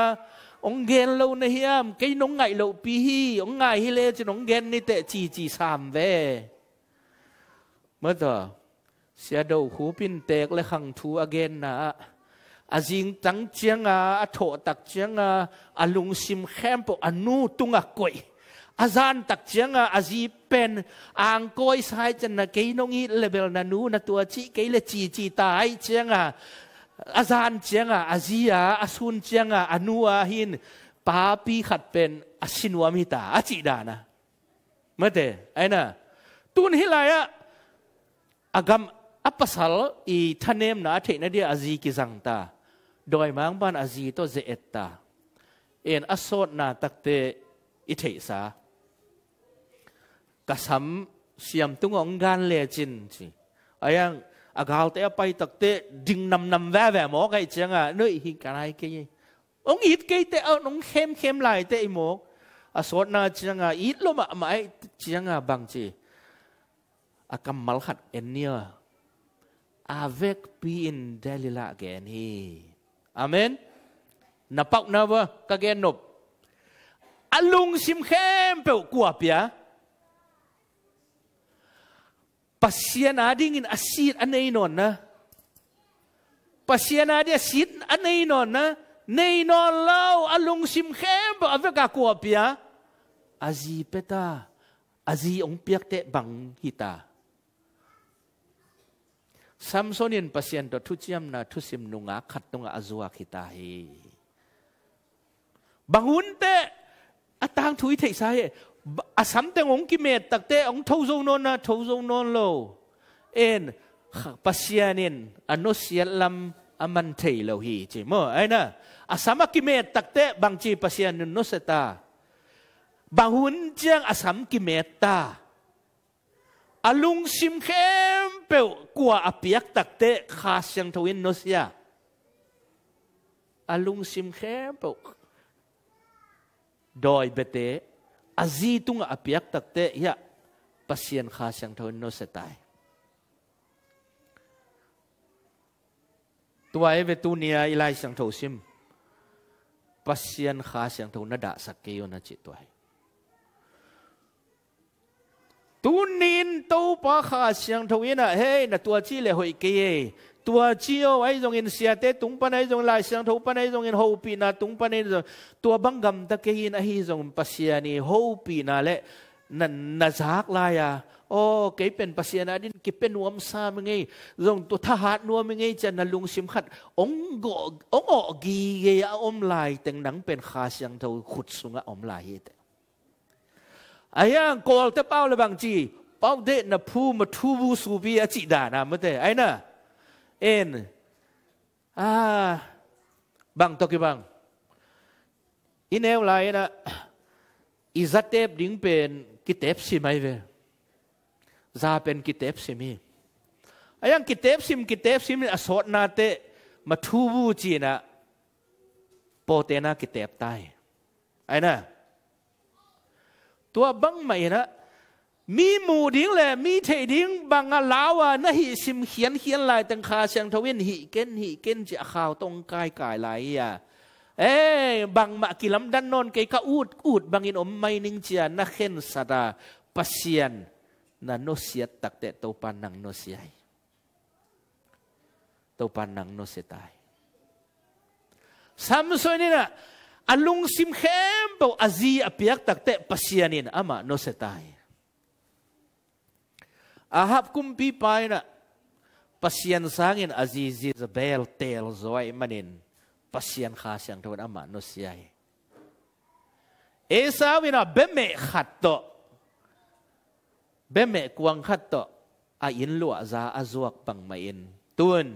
ông ghen lâu nay hiam cái nóng ngại lâu pi hi ông ngại hi lê cho nóng ghen ni tệ chỉ chỉ sàm về mất rồi เสียดูหูปินเตกและขังทูอเกนนะอาจิงตั้งเจียงอาอโถตักเจียงอาอาลุงซิมแคมปุอนูตุงอก่อยอาจานตักเจียงอาอาจีเป็นอ่างก้อยสายจันนะเกยนงีเลเบลนานูนะตัวจีเกเลจีจีตายเจียงอาอาจานเจียงอาอาจีอาอาซุนเจียงอาอนูอาหินปาปีขัดเป็นอาชินวามิตาอาจีดานะเมื่อเดไอ้น่ะตุนฮิลายะอากม apasal i thanem na the na dia azi ki zangta doi mang ban azi to ze etta en asot na takte i thei sa kasam siam tung tungong gan le chin chi ayang agal à te pai takte ding nam nam ve ve mo kai chenga à, noi hi kanai ke ông ít cái te ông khem khem lại te mo asot na chenga à, ít lo ma mai chenga bang chi akamal en nia avec pin delila geni, amen na pau na wa ka gen nop alung sim khem pe ku apia pasien ading in asit anei non na pasien adia sit anei non na nei non lau alung sim khem pe avec ka ku apia azi peta azi ong piak te bang hita Samsonin pasien to thuchiam na thusim nunga khat tunga azua kita hi. Bangun te atang thui thei sai asam te ngong ki met tak te ong thâu zong non na thâu zong non lo. En pasianin ano sialam aman thei lo hi chi mo ai na asama ki met tak te bang chi pasian no se ta. Bangun chang asam ki met ta. Alung sim khe เปิลกว่าอภิยักตักเตะขาเสียงทวินโนเซียอาลุงซิมแคมเปิลดอยเบเตอาจีตุงอภิยักตักเตะยะปัสเซียนขาเสียงทวินโนเซตายตัวเอเวตูเนียอีไลเสียงทวินซิมปัสเซียนขาเสียงทวินนดาสักเกียวนาจิตตัวเตูนินตูปะขาเสียงทวินะเฮ้ยนะตัวจีเลยหอยเกยตัวจีโอไอ้ตรงอินเสียเตตุงปันไอ้ตรงลายเสียงทูปันไอ้ตรงอินหูปีนาตุงปันไอ้ตรงตัวบังกำตะเกียนไอ้ตรงปัศยานีหูปีนาเละนั่นนาจักลายะโอ้เกเป็นปัศยานาดินกิเป็นนวมซามึงไงตรงตัวทหารนวมมึงไงจะนลุงสิมขัดองโกองอกีเกยอมลายแต่งหนังเป็นขาเสียงทูขุดสุงะอมลายเหตอายังกอลเตเป้าเลยบางจีเป้าเดนพูมาทูบูสูบีอจิดานะมัเตไอ้น่ะเอ็นอ่าบางตอกีบางอินเอลไลนะอิซาเตปดิ้งเป็นกิเตปสิไหมเวซาเป็นกิเตปสิมีอายังกิเตปสิมกิเตปสิมอสอดนาเตมาทูบูจีนะโปเตนากิเตปตายไอ้น่ะตัวบังไม่นะมีหมู่ดิ้งแหละมีเทดิ้งบังอาลาวะนะฮิสิมเขียนเขียนลายตังคาเสียงทวินฮิเกนฮิเกนจะข่าวตรงกายกายไหลอ่ะเอ้บังมากิลำดันนนเกกะอูดอูดบังอินอมไม่นิ่งเจียนะเข็นสดาปเซียนนะโนเสียตักเตะตัวปานังโนเสียตัวปานังโนเสีตายซ้ำส่วนนี้นะ alung sim khem po azi apiak takte pasianin ama no setai ahap kumpi paina pasian sangin azizi zabel tel zoi manin pasian khasyang tuan ama no siai esa wina beme khatto beme kuang khatto a in lua za azuak pang main tuan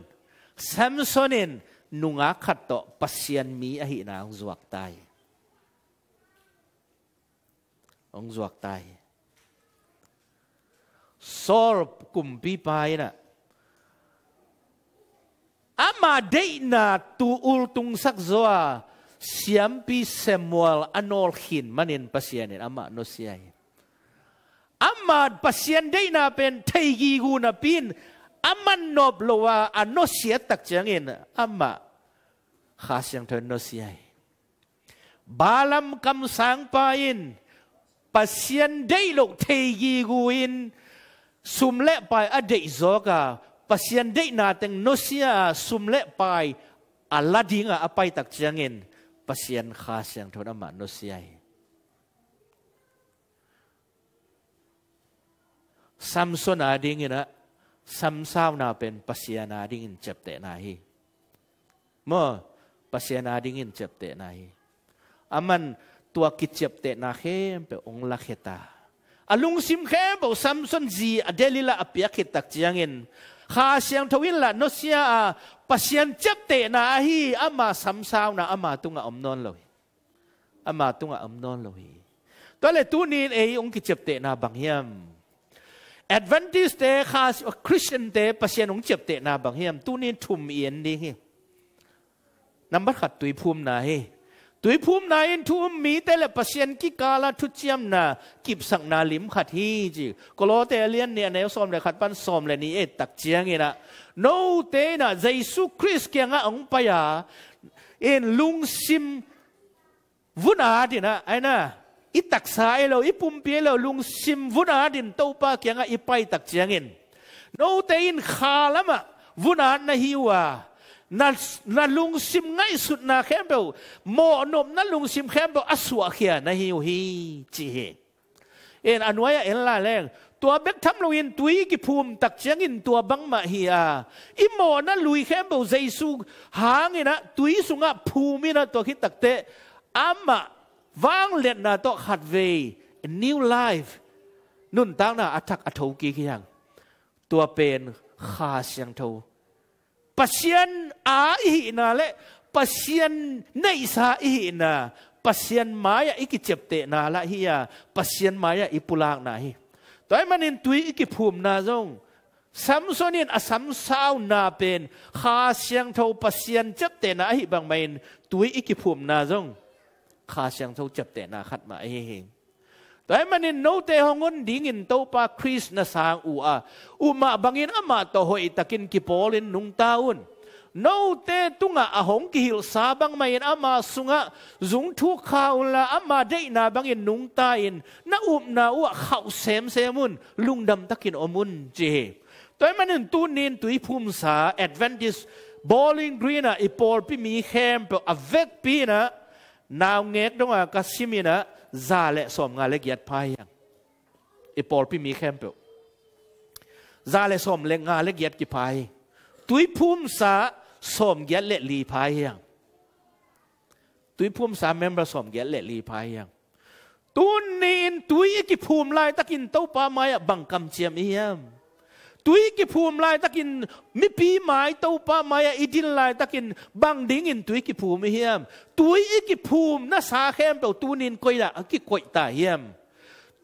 samsonin นุงาขัดต่อปัศยันมีอหินางจวกตาย องจวกตายสอลกุมปีไปนะอามาเดนาตูอุลตุงสักจวะสยามพีเซมวลอนอลหินมันินปัศยันอามาโนเซียอามาปัศยันเดนาเป็นไทยกีกูนับป็น aman no blowa ano siya takjangin ama khasyang to no siya balam kam sang pain pasien day lok te gi guin sum pai adei zoga pasien day nating no siya sum le pai aladinga apai takjangin pasien khasyang to ama no siya Samson ading ina sam sao nào bên pasiana ding in chep te na hi mo pasiana ding in chep te na hi aman tua ki chep te na khe pe ong la kheta alung sim khe bo samson ji adelila apia khe tak in, kha siang thawin la no sia a pasian chep te na hi ama sam sao na ama tunga omnon loi ama tunga omnon loi tole tunin ei ong ki chep te na bang hiam Adventist Day คาส Christian Day ประเสียนงเจ็บเตะนาบางเฮียมตู้นี่ทุ่มเอียนดีีนับบัดขัดตุยภูมินาเฮตุยภูมินาเอ็นทุ่มมี แต่ละประเสียนกิกาลาทุเจียมนากิบสังนาลิมขัดฮีจีก็โลเตเลียนเนี่ยแนยซอมเลยขัดปั้นซอมเลยนี่เอ็ตักเจียงเงนะโนเตนะเจสุคริสเกียงอ่ะองปยาเอ็นลุงซิมวุนาดีนะไอ้น่ะ i tak sai lo i pum pi lo lung sim vuna din to pa kyanga i pai tak chiangin no te in khalama vuna na hiwa na na lung sim ngai sut na khembel mo nom na lung sim khembel aswa khia na hiu hi chi he en anwaya en la leng tua bek tham lo in tui ki phum tak chiang in tua bang ma hi a i mo na lui khembel jaisu hang ina tui sunga phumi na to khi tak te, ama วางเล็ดนาตโตขัดเว new life นุ่นตั้งน่ะอัฐกอัฐกีขี้ยังตัวเป็นขาเสียงทูปัสยนอาอีนาเละปัสยนในสาอีนาปัสยนมายาอีกเจ็บเตน่าละฮียปัสยนมายาอีปุลางนาฮีตัวมันนินตุยอีกิภูมินาจงสัมสนินอสัมสาวนาเป็นขาเสียงทูปัสยนเจ็บเตน่าฮีบางเมนตุยอีกิภูมินาจง khá sang thâu chập tệ na khát mà ấy hình tại mà nên nấu tê hong ngon đi nghìn tàu pa Chris na sang u à, u mà bangin ama to hoi takin kipolin nung taun nấu tê tunga a hong ki hil sa bang mayin ama sunga zung thu kha la ama dei na bangin nung ta in na up na u khau sem semun lungdam takin omun je tại mà nên tu nên tùy phum sa Adventist Bowling Green à ipol pi mi khem pe avek pi na นาวเงกดงกสิมินะซาเลสอมงาเลกยัดพายังอีปอลพี่มีแคมเปลซาเลสอมเลงาเลกยัดกิพาย ตุยพุ่มสาสอมยัดเลลีพายยังตุยพุ่มสาเมมเบอร์สอมยัดเลลีพายยังตุนนีนตุยกิพุ่มลายตะกินเต้าปาไม้บังคำเจียมเอี่ยมตุยกิภูมิลายตะกินมีปีหมายเต้าปะมายอีดินลายตะกินบางดิ้งอินตุยกิภูมิเฮียมตุยอีกิภูมิน่าสาเข้มเป่าตูนินกอยละกิกอยตาเฮียม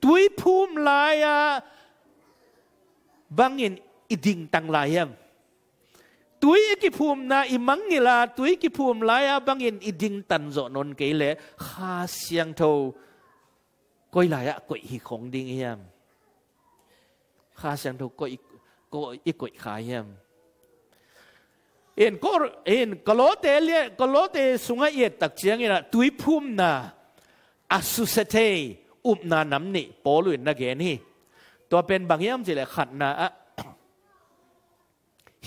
ตุยภูมิลายอะบางอินอีดิงตังลายเฮียมตุยอีกิภูมินาอิมังนิลาตุยกิภูมิลายอะบางอินอีดิงตันโจนนเกลเลข้าเสียงเท่ากอยลายอะกอยหีของดิ้งเฮียมข้าเสียงเท่าก้อยก็อีกกขายมเอ็นก็เอ็นกโลเตเลกโลเตสุงเอตักเชียงนี่นะตุยพุ่มนาอสุเซเทอุบนาน้ำนี่โปอลุยนักเกนี่ตัวเป็นบางยามจีเลขัดนา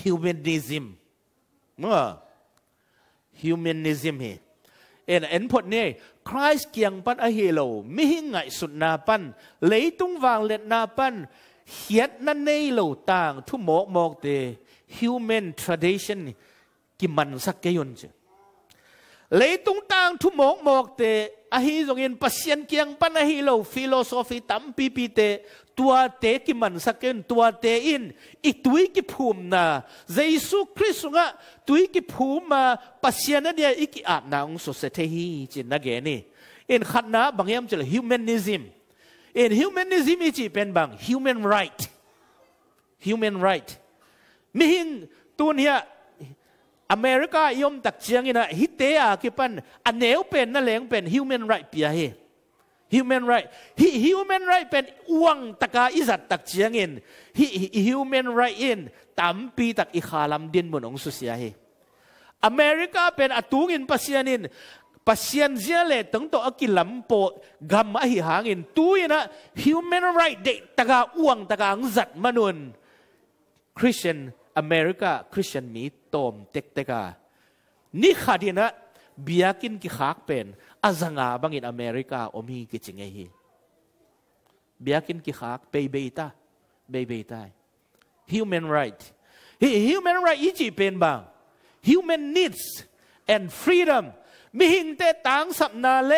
ฮิวแมนนิซิมเมื่อฮิวแมนนิซิมเเอ็นเอ็นพดเนี่ยคริสเกียงปันอะฮิโลไม่หิงไงสุดนาปันเลยตุ้งวางเล็ดนาปันเขียนนั่นในโลกาต่างทุหมอกมอกเตะ human tradition กิมันสักเกยน้จเลยตรงต่างทุหมอกมอกเตะอาฮีจงเงินปัศยันเกียงปันอาฮีเล่าฟิโลโซฟีตั้มปีปีเตะตัวเตะกิมันสักเกยนตัวเตะอินอีตุยกิภูมินาเยซูคริสต์งะตุยกิภูมิมาปัศยันเนี่ยอีกอาบนาองสุเสเทฮีจินนักเกนี่อินขันนะบางยามจะ humanism นฮิ in h น m a ซิมิจิเป็นบาง human right human right มิหินตูนเฮียอเมริกายอมตักเชียงอินะฮิตเตอาคิปันอันเนวเป็นนั่นแหลงเป็นฮิวแมนไรท์เปียเฮฮิวแมนไรท์ฮิ human right เป็นอ้วงตะกาอิสัตตักเชียงอินฮิฮิวแมนไรท์อินตัมปีตักอิคาลัมดินบนองสุเสียเฮอเมริกาเป็นอตุงินปัสยานินปัศยันเจเลตั้งโตอากิลัมโปกำมาหิหางินตุยนะ human right เดตกาอ้วงตกาอังจัดมนุนคริสเตียนอเมริกาคริสเตียนมีตอมเต็กตกานี่ขาดีนะเบียกินกิขากเป็นอาจงาบังอินอเมริกาอมีกิจเงีไยฮีเบียกินกิขากเปย์เบย์ตาเปเบย์ตา human right human right อีจีเป็นบาง human needs and freedom มิหิงเตตังสับนาเล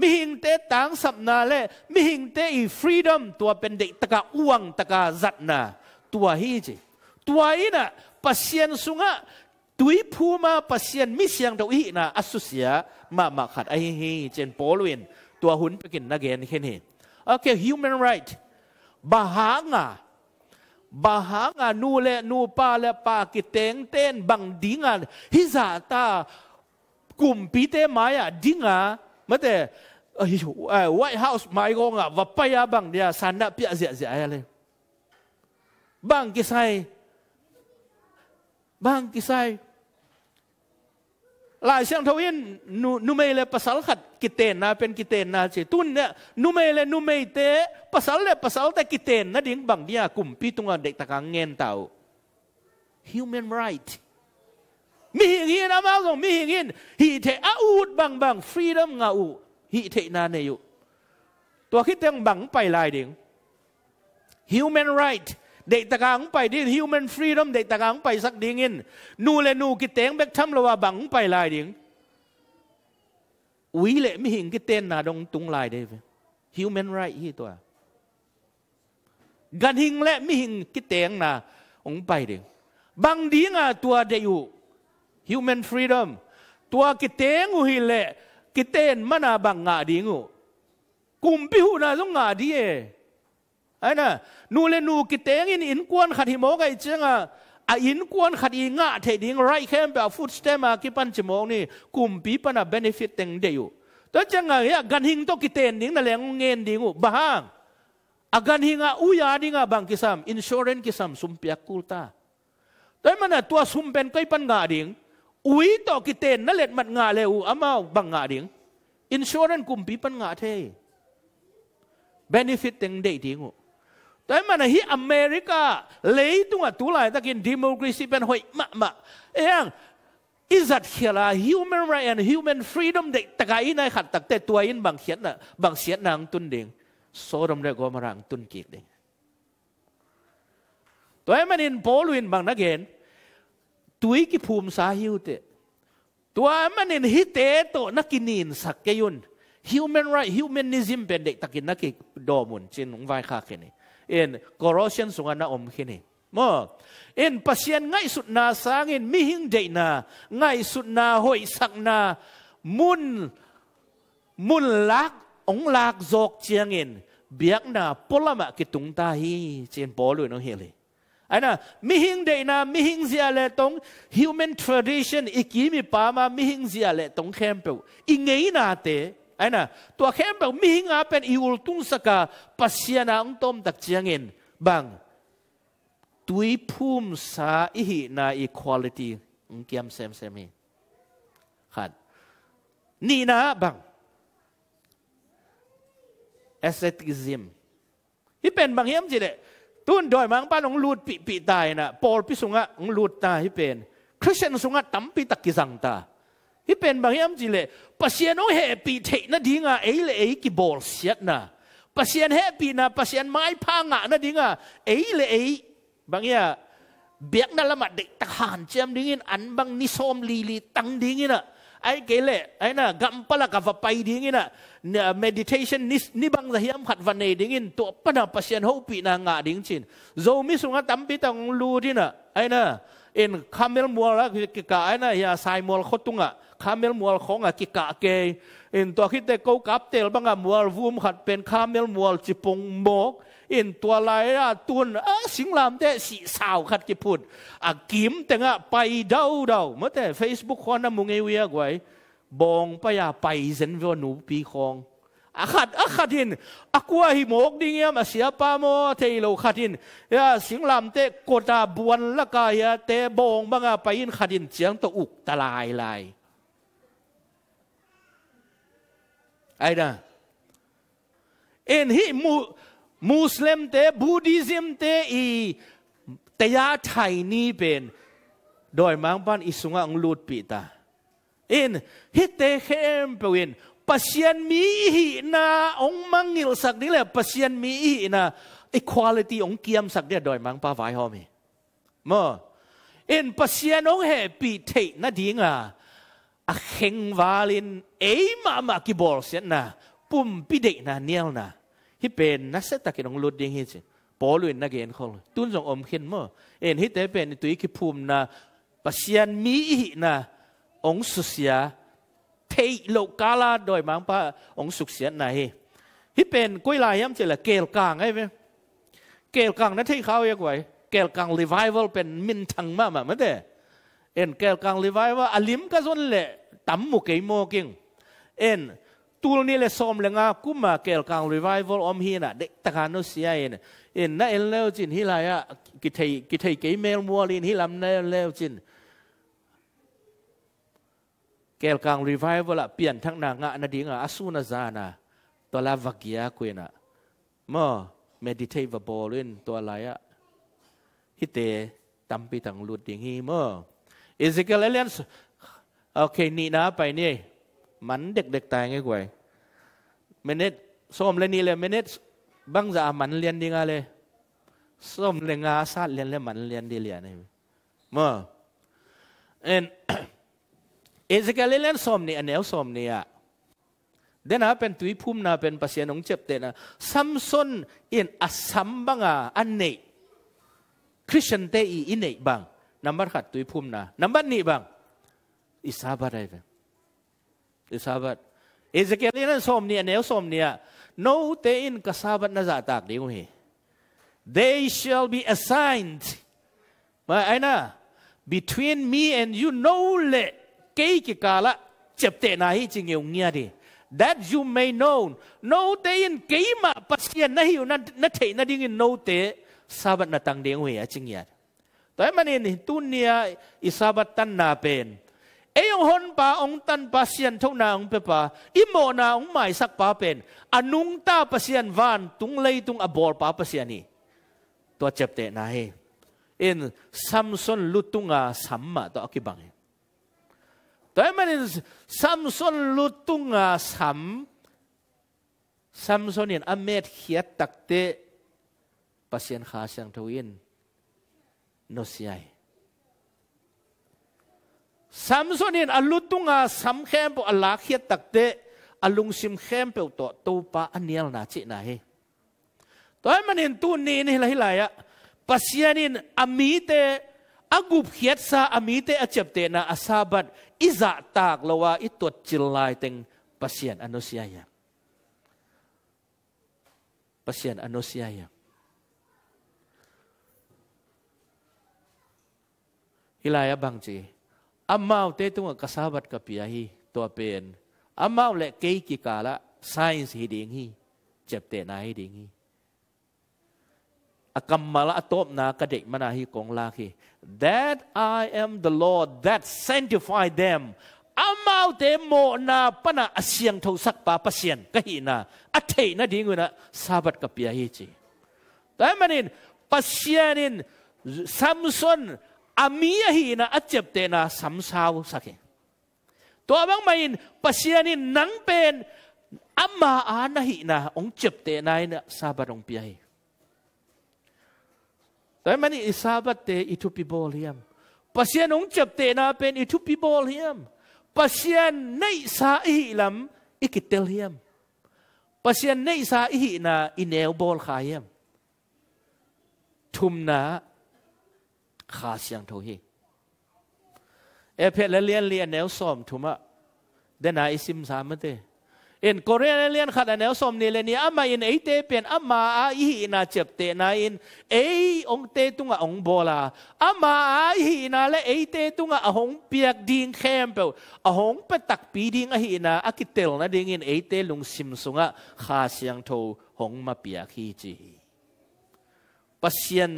มิหิงเตตังสับนาเลมิหิงเตอีฟรีดอมตัวเป็นเด็กตะกาอ้วงตะกาจัดนาตัวฮีจิตัวอีน่ะปัสเซียนสุงะตุยพูมาปัสเซียนมิเสียงดอีน่ะอสุเสียมามาขัดไอฮีเจนโปลวินตัวหุ่นไปกินนักเกนเห็นเห็นโอเคฮิวแมนไรท์บาหางาบาหางานูเลนูปาเลปากิเตงเต้นบังดิงาฮิซาตากลุ่มพีเตมายะดิ้งอ่ะมาแต่ไอ้ไวท์เฮาส์ไม่กงอ่ะว่าไปยาบังเดียสันดาเปียเสียเสียอะไรบังกิไซบังกิไซลายเสียงทวินนูนุเม่เลภาษาขัดกิเตนนะเป็นกิเตนนะเจตุนเนี่ยนุเม่เลนุเม่เตภาษาเลภาษาแต่กิเตนนะดิ้งบังเดียกลุ่มพีตุงเด็กตะกังเงินเต่า human right มีหิงหินอามาส่งมีหิงหินฮีเทอูดบังบังฟรีดอมเงาอูฮีเทนานอยู่ตัวคิดเตีงบังไปลายเด้ง human right เด็กตะกางไปดิ human freedom เด็กตะกาง ไปสักดิงินนูเลนูกิเตงแบกทำาละว่าบังไปลายเดิงอุ้ยเลไม่เห็นกิเตนนาดงตุงลายเด้ human right ที่ตัวกันหิงและไม่หิงกิเตงนาองไปเดงบางดีงะตัวเดียว human freedom ตัวกิเตงูฮิเลกิเตนมันาบังงาดีงูกุมพิหูนาสงงาดีเอไอ้น่ะนูเลนูกิเตงินอินกวนขัดหิโมกัยเจงอ่ะอาอินกวนขัดอีงะเทดิงไรเข้มแบบฟุตสเตมากิปันจมองนี่กุมปีปนาเบนฟิตเต็งเดียวตัวจังไงอ่ะกันหิงโตกิเตนดิงนั่นแหละงเงินดิงูบ้างอากันหิงอ่ะอุยาดิงอ่ะบางกิสามอินชอเรนกิสามสุมเปียกกูลตาตัวมันอ่ะตัวสุมเป็นก็ปันงาดิง ui to ki ten na let mat nga le u amao bang nga ding insurance kum pi pan nga the benefit teng dei ding u tại mà này America lấy tung à tu lai, ta kiến democracy bên hội mà mà em izat kia là human right and human freedom để tất cả in này khát tất cả tuổi in bằng xiết na bằng xiết nàng tuân điện so đồng để gom rằng tuân kiệt đấy tại mà in bố luôn na gen. ตุยกิภูมิสาหิวเตตัวมันเองฮิเตโตนักกินินสักเกยุน human right humanism เป็นเด็กตะกินนักกิดอมุนจินงไวค่าแค่นี้เอ็น corrosion สุงานาอมแค่นี้มอเอ็นปัสยันง่ายสุดนาสางเอ็นมิหิงเดนาง่ายสุดนาหอยสักนามุนมุนลักองลักจอกเจียงเอ็นเบียกนาปลมากิตุงตาฮีเจียนปอลุยน้องเฮลี ana mihing de na mihing zia le tong human tradition ikimi pa ma mihing zia le tong khempe ingei na te ana to khempe mihing a pen iul tung saka pasiana ang tom tak chiangin bang tui phum sa ihi na equality ang kiam sem semi khat ni na bang asceticism hi pen bang hiam ji de ตุนดอยมังป้านองลูดปิปิตายนะปอลพิสุงะองลูดตาฮิเป็น คริสเตียนสุงะตัมปิตักกิสังตาฮิเป็นบางยามจิเลปัสยานองเฮปีเทนะดีงาเอเลเอกิบอลเสียนะปัสยานเฮปีนะปัสยานไม้พังะนะดีงาเอเลเอบางยาเบียกนั่นละมาเด็กทหารเจียมดิ้งอันบางนิสอมลีลีตังดิ้งินะไอ้เกลเลไอ้น่ะกัมปะละกับไปดิ้งินะเนี่ย meditation นี่นี่บางทียมขัดวันเองดิ้งินตัวปัญหาพัศยนหูปีน่างาดิ้งชิน zoom ิสุงาตั้มปีตังลูดินะไอ้น่ะเอ็นคาเมลมัวละกิกาไอ้น่ะยาไซมัวขตุงะคาเมลมัวของะกิกาเกอ็นตัวคิดแต่กูกับเตลบางอะมัววูมขัดเป็นคาเมลมัวจิปงโมกอินตัวลายราตุนเออสิงลามเตสีสาวขัดกิพุดอากิมแต่งะไปเดาเดาเมื่อแต่เฟซบุ๊กคนนนั้มุงเอเวียกไว้บองไปยาไปเซนเวหนูปีคองอาขัดอาขัดหินอากัวหิมกดิเงี้ยมาเสียปามอเทโลขัดหินยาสิงลามเตกดาบวนละกายเตบองบังอาไปอินขัดหินเสียงตะอุกตะลายลายไอ้นะเอ็นหิมูมุสลิมเตบูดิซิมเตอีตยาไทยนี่เป็น โดยมังปันอิสุงะองลูดปีตาอินฮิตเตเขมเปวินปัศยันมีฮีนา องมังิลสักนี่แหละปัศยันมีฮีนา อีควอลิตี้องเกียมสักเดียดอยมังป้าไว้หอมีมออ็นปัศยันองเฮปีเทนาดีงะอะเข่งวาลิน เอ็มมามากิบอลเสียนะปุ่มพิเดกนาเนียลนะฮิเป็นนักเสตักินองลุดยิงฮิสิปอลุนนักเอนเขาตุนสองอมเข็นมั่วเอ็นฮิเตเป็นตุยคิภูมินะปัศยานมีนะ องสุเสียเทโลกาลาโดยมังปะองสุเสียนไหนฮิเป็นกุยลายย้ำเจละเกลกลางไอ้เว้เกลกลางนั่นที่เขาเรียกว่าเกลกลางรีไวเวลเป็นมินทังมากมั้งเด้เอ็นเกลกลางรีไวเวลอลิมก็ส่วนเละตั้มมุกเกยโมกิง เอ็นตูนี่เลยสมเลงากุมาเกลกางรีไวเวลอมฮีน่ะเด็กตะการนุสียเองเอ็นน่นเอ็นเลวจินฮิลายะกิเทกิเทกิเมลมัวลินฮิลำนั่นเลวจินเกลกางรีไวเวลเปลี่ยนทั้งนางะนาดีงะอสูนาจานะตัวลาวักอาคุยน่ะมอเมดิเทวบอลินตัวอะไรอะฮิเตตัมปีตังลุดอยงฮีมอเอิสเกลเลนส์โอเคนี่นะไปนี่มันเด็กๆตายง่ายกว่าเมนิดส้มเลนี่เลยเมนิดบังจะมันเรียนดีงาเลยส้มเลงาซาดเรียนเลยมันเรียนดีเรียนี่ยมอเอ็นเอสเกาลเลนส้มนี่อันแนวส้มนี่อะเดนะเป็นตุยพุ่มนาเป็นภาษาหนองเจ็บเตนะซัมซอนเอ็นอัสัมบังอะอันเนคริสเตียนเตอีอันเนบังนับบัตรขัดตุยพุ่มนานับบัตรนี่บังอิสาบาร์ได้ไหม sabat ezekiel in som nia neu som nia no te in kasabat na za tak ding hi they shall be assigned ma aina between me and you no le ke ki kala chepte na hi chingeu nia di that you may know no te in keima pasian na hi na na thei na ding no te sabat na tang ding hui a ching ya toy manin tu nia isabat tan na pen เอยองฮอนปาองตันปาเซียนเท่านาองเปปาอิโมนาองไม่สักปาเป็นอนุงตาปาเซียนวานตุงเลยตุงอบอร์ปาปาเซียนีตัวเจ็บเตะนาเฮเอ็นซัมซอนลุตุงาสัมมาตัวอคิบังเฮตัวเอ็มันซัมซอนลุตุงาสัมซัมซอนเอ็นอเมทเขียตักเตะปาเซียนขาเซียงทวินโนเซีย Samsonin alutunga samkhempo alakhiat takte alungsim khempo to pa anial na chi na he. Toy manin tu ni ni pasianin amite agup khiat sa amite achapte na asabat iza tak lawa itot chillai teng pasien ano siya. Pasien ano Hilaya bang amau te tunga kasabat ka pia hi to pen amau le ke ki kala science hi ding hi chapte na hi ding hi akammala top na kadek mana hi kong laki that i am the lord that sanctify them amau te mo na pana asiang thau sak pa pasien ka hi na athei na ding na sabat ka pia hi chi tamanin pasienin samson a mia hina a chep te na samsau sake to bang main pasiani nang pen amma ana hina ong chep te na ina sabarong piai tai mani isabat te itu pibol hiam pasian ong chep te na pen itu pibol hiam pasian nei sa hi lam ikitel hiam pasian nei sa hi na inew bol kha hiam thumna าเ卡香头去。เอเพลเลียนเลียนแนวสมถุมะเดนาอซิมสามเตเอ็นกเรียนเลียนขัดแนวสมนี่เลยนี่อามาอินไอเตเปียนอามาอาอีนาเจ็บเตนาอินเอองเตตุงะองโบลาอามาอาอีนาและไอเตตุงะอหงเปียกดิงเข้มเปลอหงปตักปีดิงอหินาอากิเตลนะดิงอินไอเตลุงซิมสุงะขาเสียงโทหงมาเปียกฮีจีปัสเซียน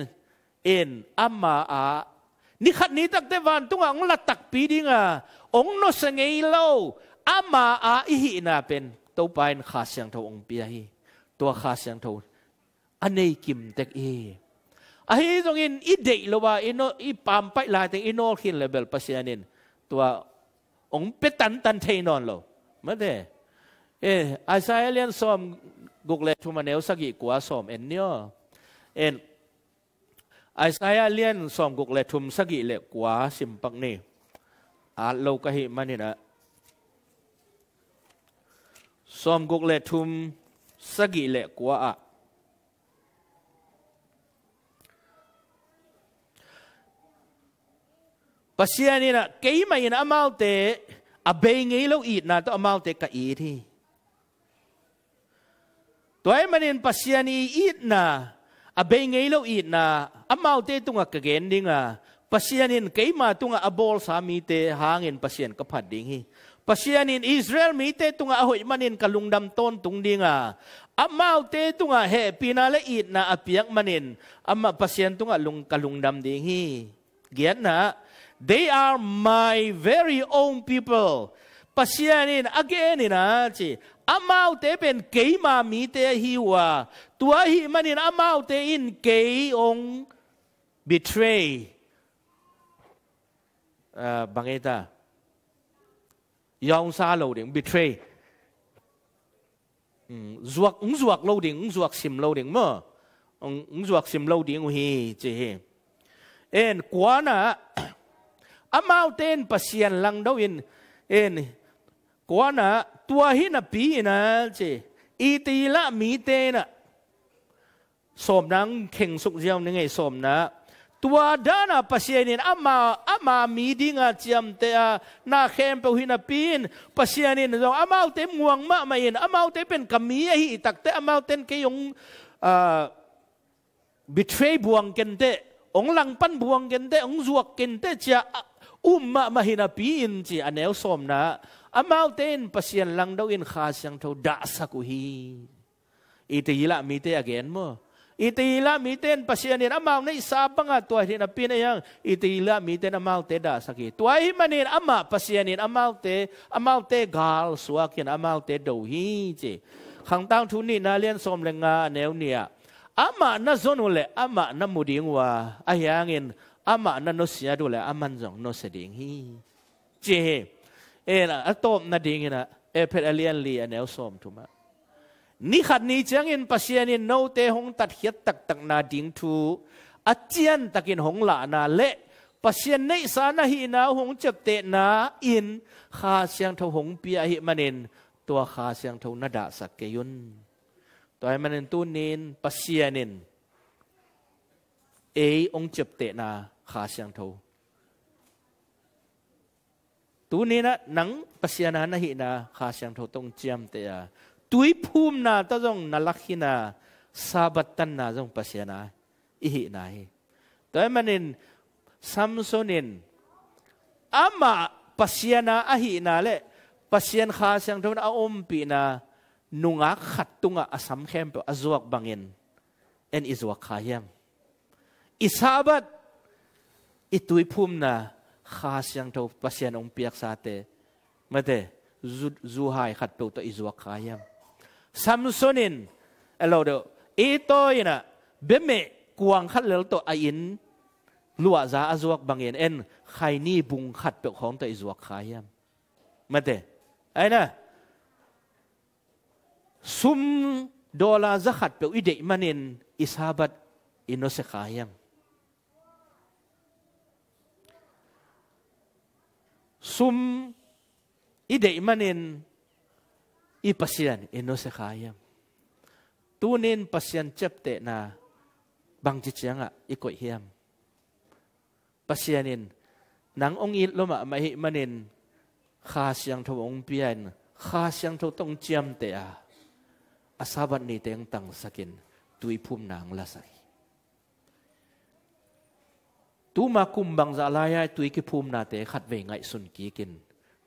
เอ็นอามาอานี่ขัดนี้ตักเดวันตุงอังละตักปีดิงาองโนสเงยเล่าอามาอาอิหินาเป็นตัวไปนขาเสียงทองเปียฮตัวขาเสียงทองอันนี้กิมเต็กเออันนี้ตรงนี้อีเดลว่าอินอีปามไปหลายแต่อินอึินเลเบลปัสยานินตัวองเปตันตันเทนอนเลไม่ได้เอออาศอยเลียนซอมกุกเลตุมาเนลสกิกัวซอมเอ็นเนียเอ็นไอ้สายเลียนสองกุกเลทุมสกิเลกว่าสิมปังนี่อาลูกะหิมันนี่นะสองกุกเลทุมสกิเลกว่าภาษาเนี่ยนะเกี่ยมายน่ะมาเอาเตะอเบงเอลูกอีดนะต้องมาเอาเตะก็อีที่ตัวเองมันเป็นภาษาเนี่ยอีดนะ abei ngei lo i na amau te tunga ka gen ninga pasianin keima tunga abol sa mi te hangin pasian ka ding hi pasianin Israel mi te tunga ahoi manin kalungdam ton tung dinga amau te tunga he pinale i na apiak manin amma pasian tunga lung kalungdam ding hi gian na they are my very own people pasianin again ina chi amau te ben ke ma mi te hiwa tua hi manin amau te in ke ong betray uh, bangeta yong sa lo ding betray um, zuak ung zuak lo ding ung zuak sim lo ding mo ung zuak sim lo ding hi che he en kwana [coughs] amau ten pasian lang do in en kwana ตัวหินปีนะเจอีตีละมีเตนะสมนังเข่งสุกเจียมนี่ไงสมนะ ตัวด้านาปัสยานินอามาอามามีดิงาเจียมเตะนาเข้มเปหินปีนปัสยานินเราอามาเต็มงวงมาไม่เอ็นอามาเต็มเป็นกามีออไรตักเตอามาเต็มเกยงบิดเฟยบวงกันเตะองหลังปั้นบวงกันเตะองจวกกันเตะจะอุ้มมไมาหินปีนจีอันเนวสมนะ a mountain pasien lang daw in kha siang tho da sa ku hi itihila mite again mo itihila miten pasien in amaw na isapa nga tuwa din na pinayang itihila miten amaw te da sakit tuwa manin ama pasien in amaw te amaw te gal suakin amaw te dohi je khang tang tu ni na lien som le nga neu nia ama na zonule ama na muding wa ayangin ama na no sia dole aman jong no seding hi je เอ็นะอัตโมนาดิงงนะเอเพอเลียนลีอันเอลสมถูกไหมนี่ขัดนี้จังอินปัศยเนินโนเตหงตัดเหียตักตักนาดิงทูอาเจียนตักินหงหลานาเละปัศยานในสานาฮีนาหงเจ็บเตนาอินขาเสียงเทหงเปียหิมันินตัวขาเสียงเทนาดาสักเกยุนตัวมันินตูนินปัศยเนินเอองเจ็บเตนา ขาเสียงเทตูนี้นะหนังปัศยานาะหินาข้าเสียงโทตรงเจียมเตียตุยภูมินาต้องนัลักหินาสาบัตันนาต้องปัศยานาอิหินาิตัวมันินซัมโซนินอามาปัศยานาอหินาเละปัศยานข้าเสียงโทนอาอมปีนานุงอาขัดตุงอาสัมเข้มเปอจวกบังเอินเอ็นอิจวกขายมอิสาบัตอิตุยภูมินา kha siang tho pasian ong piak sa te mate zu hai khat pe to izwa khayam samsonin alo do ito ina beme kuang khat lel to ain lua za azuak bangin en khai ni bung khat pe khong to izwa khayam mate aina sum dola za khat pe ide manin isabat ino se khayam sum i de manin i pasian ino se khayam tunin pasian chepte na bang chi chianga i koi hiam pasianin nang ong il loma mai manin kha siang tho ong pian kha siang tho tong chiam te a asaban ni teng tang sakin tui phum nang la sai tu ma kum bang za la ya tu ki phum na te khat ve ngai sun ki kin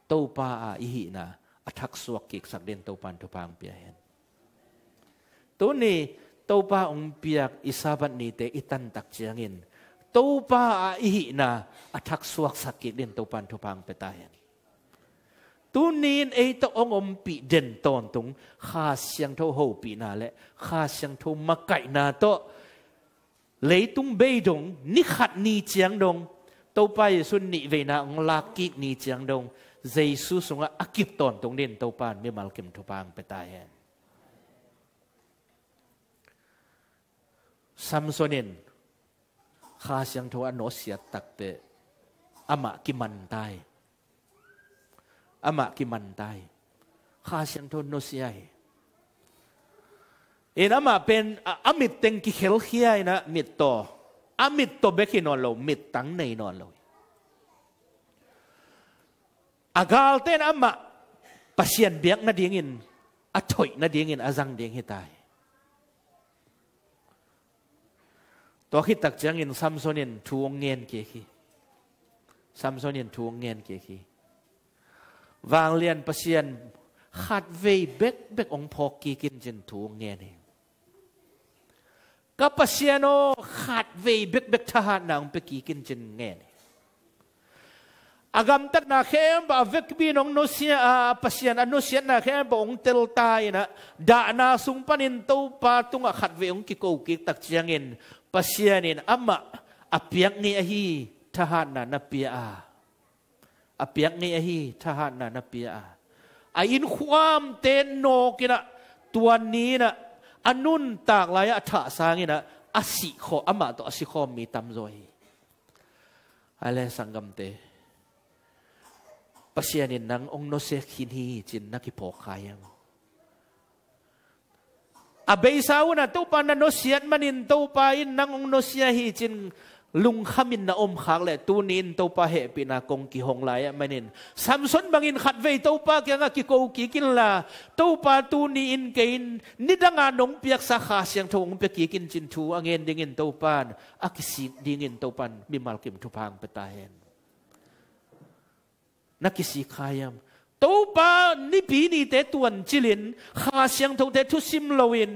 to pa a i hi na athak suak ki sak den to pan to pang pia hen tu ni to pa ong piak isabat ni te itan tak chiangin to pa a i hi na athak suak sak ki den to pan to pang pe ta hen tu nin ei to ong om pi den ton tung kha siang tho ho pi na le kha siang tho ma kai na to เลยตุ้งเบดงนิขัดนีเจียงดงตัวไปสุนิเวนาองลากิกนีเจียงดงเจสุสุงะอักิบตอนตรงนี้นตัวปานไม่มาลกิมทุปางไปตายแนซัมโซนินข้าเสียงทวาโนเสียตักเปอามะกิมันตายอามะกิมันตายข้าเสียงทวาโนเสียเอ็นมาเป็นอามิตเต็งกิเฮลเฮียนะมิตโตอามิตโตเบกินอนเรามิตตังในนอนเราอากาลเต็นอามาปัสยันเบียกนาดีงินอัถอยนาดีงินอาจังดีงให้ตายตัวคิดตักจังงินซัมโซนินทวงเงินเกี่ยคีซัมโซนินทวงเงินเกี่ยคีวางเลียนปัสยันขาดเวเบกเบกองพอกีกินจนทวงเงินเองก็ปัสยานอขาดเวเบกเบกทหารนางไปกี่กินจนเงี้ยอากำตัดนาเข้มบาเวกบีน้องนุสยาปัสยานอนุสยานาเข้มบ่องเติลตายนะด่านาสุ่มปันินตูปาตุงขัดเวองกิโกกิตักเจียงเงินปัสยานินอามะอเปียกนี่ฮีทหารนานาเปียอาอเปียกนี่ฮีทหารนานาเปียอาอินความเตนโนกินะตัวนี้นะอนุนตากลายอัะสางนะอาศิขออมาตอาศิขอมีตำรวยอะไรสังกัมเตปัศยานินางองโนเซคินีจินนักิพอกายังอเบยสาวนะตูปานโนเซียนมันินตูปาอินนังองโนเซฮิจินลุงขมินนาอมขากเลยตูนินเต้าะเหปินากงกิหงไหลไม่นินซัมซันบังอินขัดเวเต้าปะเกงกิโกกิกินลาเต้าะตูนีอินเกินนิดังานงเปียกสาขาเสียงทงเปียกกิกินจินทูอังเงินดิ่งินเต้าปานอักิสิดิ่งินเต้าปานมีมาลกิมทุพังเปตาเห็นนักกิสิขายมตัวป้านี่ปีนี้แต่ตวนจิลินขาเสียงทงแต่ทุสิมลาวิน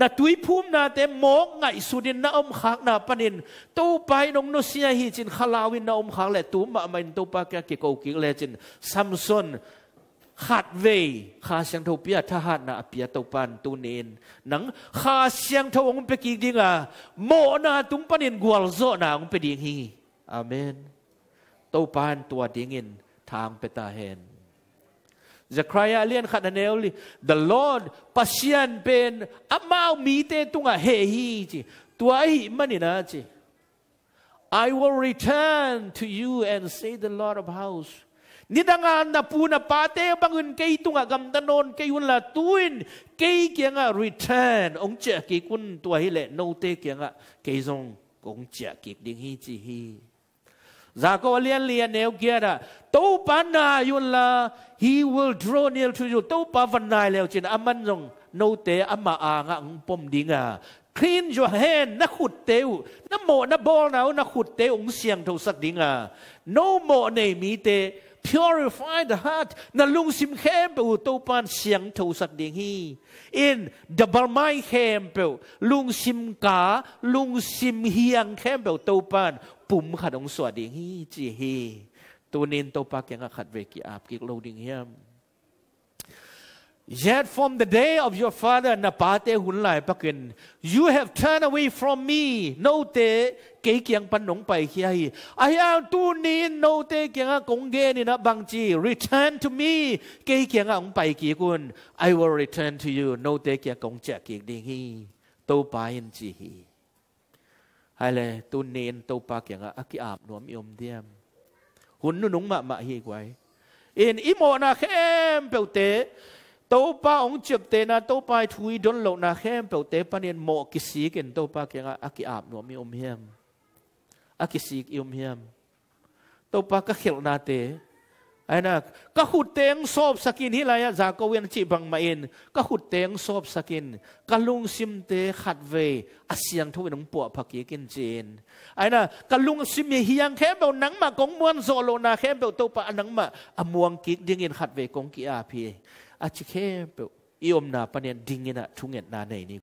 นาตุยพุ่มนาแต่หมอกไงสุดินนาอมขากนาปนินตัวไปนงนุสียหิจินขลาวินนาอมขากและตัวมาไม่ตัวป้าแกเกโกกิเลจินซัมซอนขาดเวขาเสียงทูปียทหารนาเปียตัวปานตูเนิน นังขาเสียงทวงเป็กี่ดิงาโมนาตุงปนินกวลโซนาองไปดิงฮีอเมนตัวปานตัวดิงิน ทางเปตาเฮน Zechariah alian khananeli the Lord pasian ben amau mite tunga hehi chi tuai manina chi I will return to you and say the Lord of house nidangan na puna pate bangun kay tunga gamdanon kay unla tuin kay kianga return ong che ki kun tuai le no te kianga kay zong kong che ki ding hi chi hi จากวเลียนเลียนเนวเกียระตู้ปานายุลา he will draw near to you ตู้ปาฟนนายแล้วจินอามันจงโนเตอามาอางะงปมดิงา clean your hand นักขุดเตวนักโมนักบอลนานักขุดเตวองเสียงทูสักดิงา no more ในมีเต purify the heart นลุงซิมเข้มเปวตู้ปานเสียงทูสักดีงฮี in double mind เข้มเปวลุงซิมกาลุงซิมเฮียงเข้มเปวตู้ปานปุ่มขัดองสวดดิ่งฮีจีฮีตัวนินตัวปักยังขัดเวกีอาบกิกโลดิงเฮียม Yet from the day of your father napate hunlai pakin you have turned away from me no te ke kyang panong pai hi ai tu ni no te kyang a kong ge ni na bang chi return to me ke kyang ang pai ki kun I will return to you no te kyang kong cha ki ding hi to p a in chi hi ฮเลตุเนนตปากียงอกิอาบนวมอมเดียมหุนนุนงมามาฮีไวเอ็นอิโมนาเข้มเปวเตโตปาองเจ็บเตนาโตปาทุยดนโลนาเข้มเปวเตปานเนโมกิสีกันโตปาเกียงอกิอาบนวมอมเฮียมอกิสีกอมเฮียมโตปาก็เขลนาเต Anak, kahuteng sob sakin hilaya zakawin ci bang main. Kahuteng sob sakin. Kalung simte khatve asyang tuwin ng po pakikin jin. Ay na, kalung sim hiyang kebaw nang ma kong muan zolo na kebaw to pa anang ma amuang kik dingin khatve kong ki api. At khe kebaw, iom na panen dingin na tunget na na ini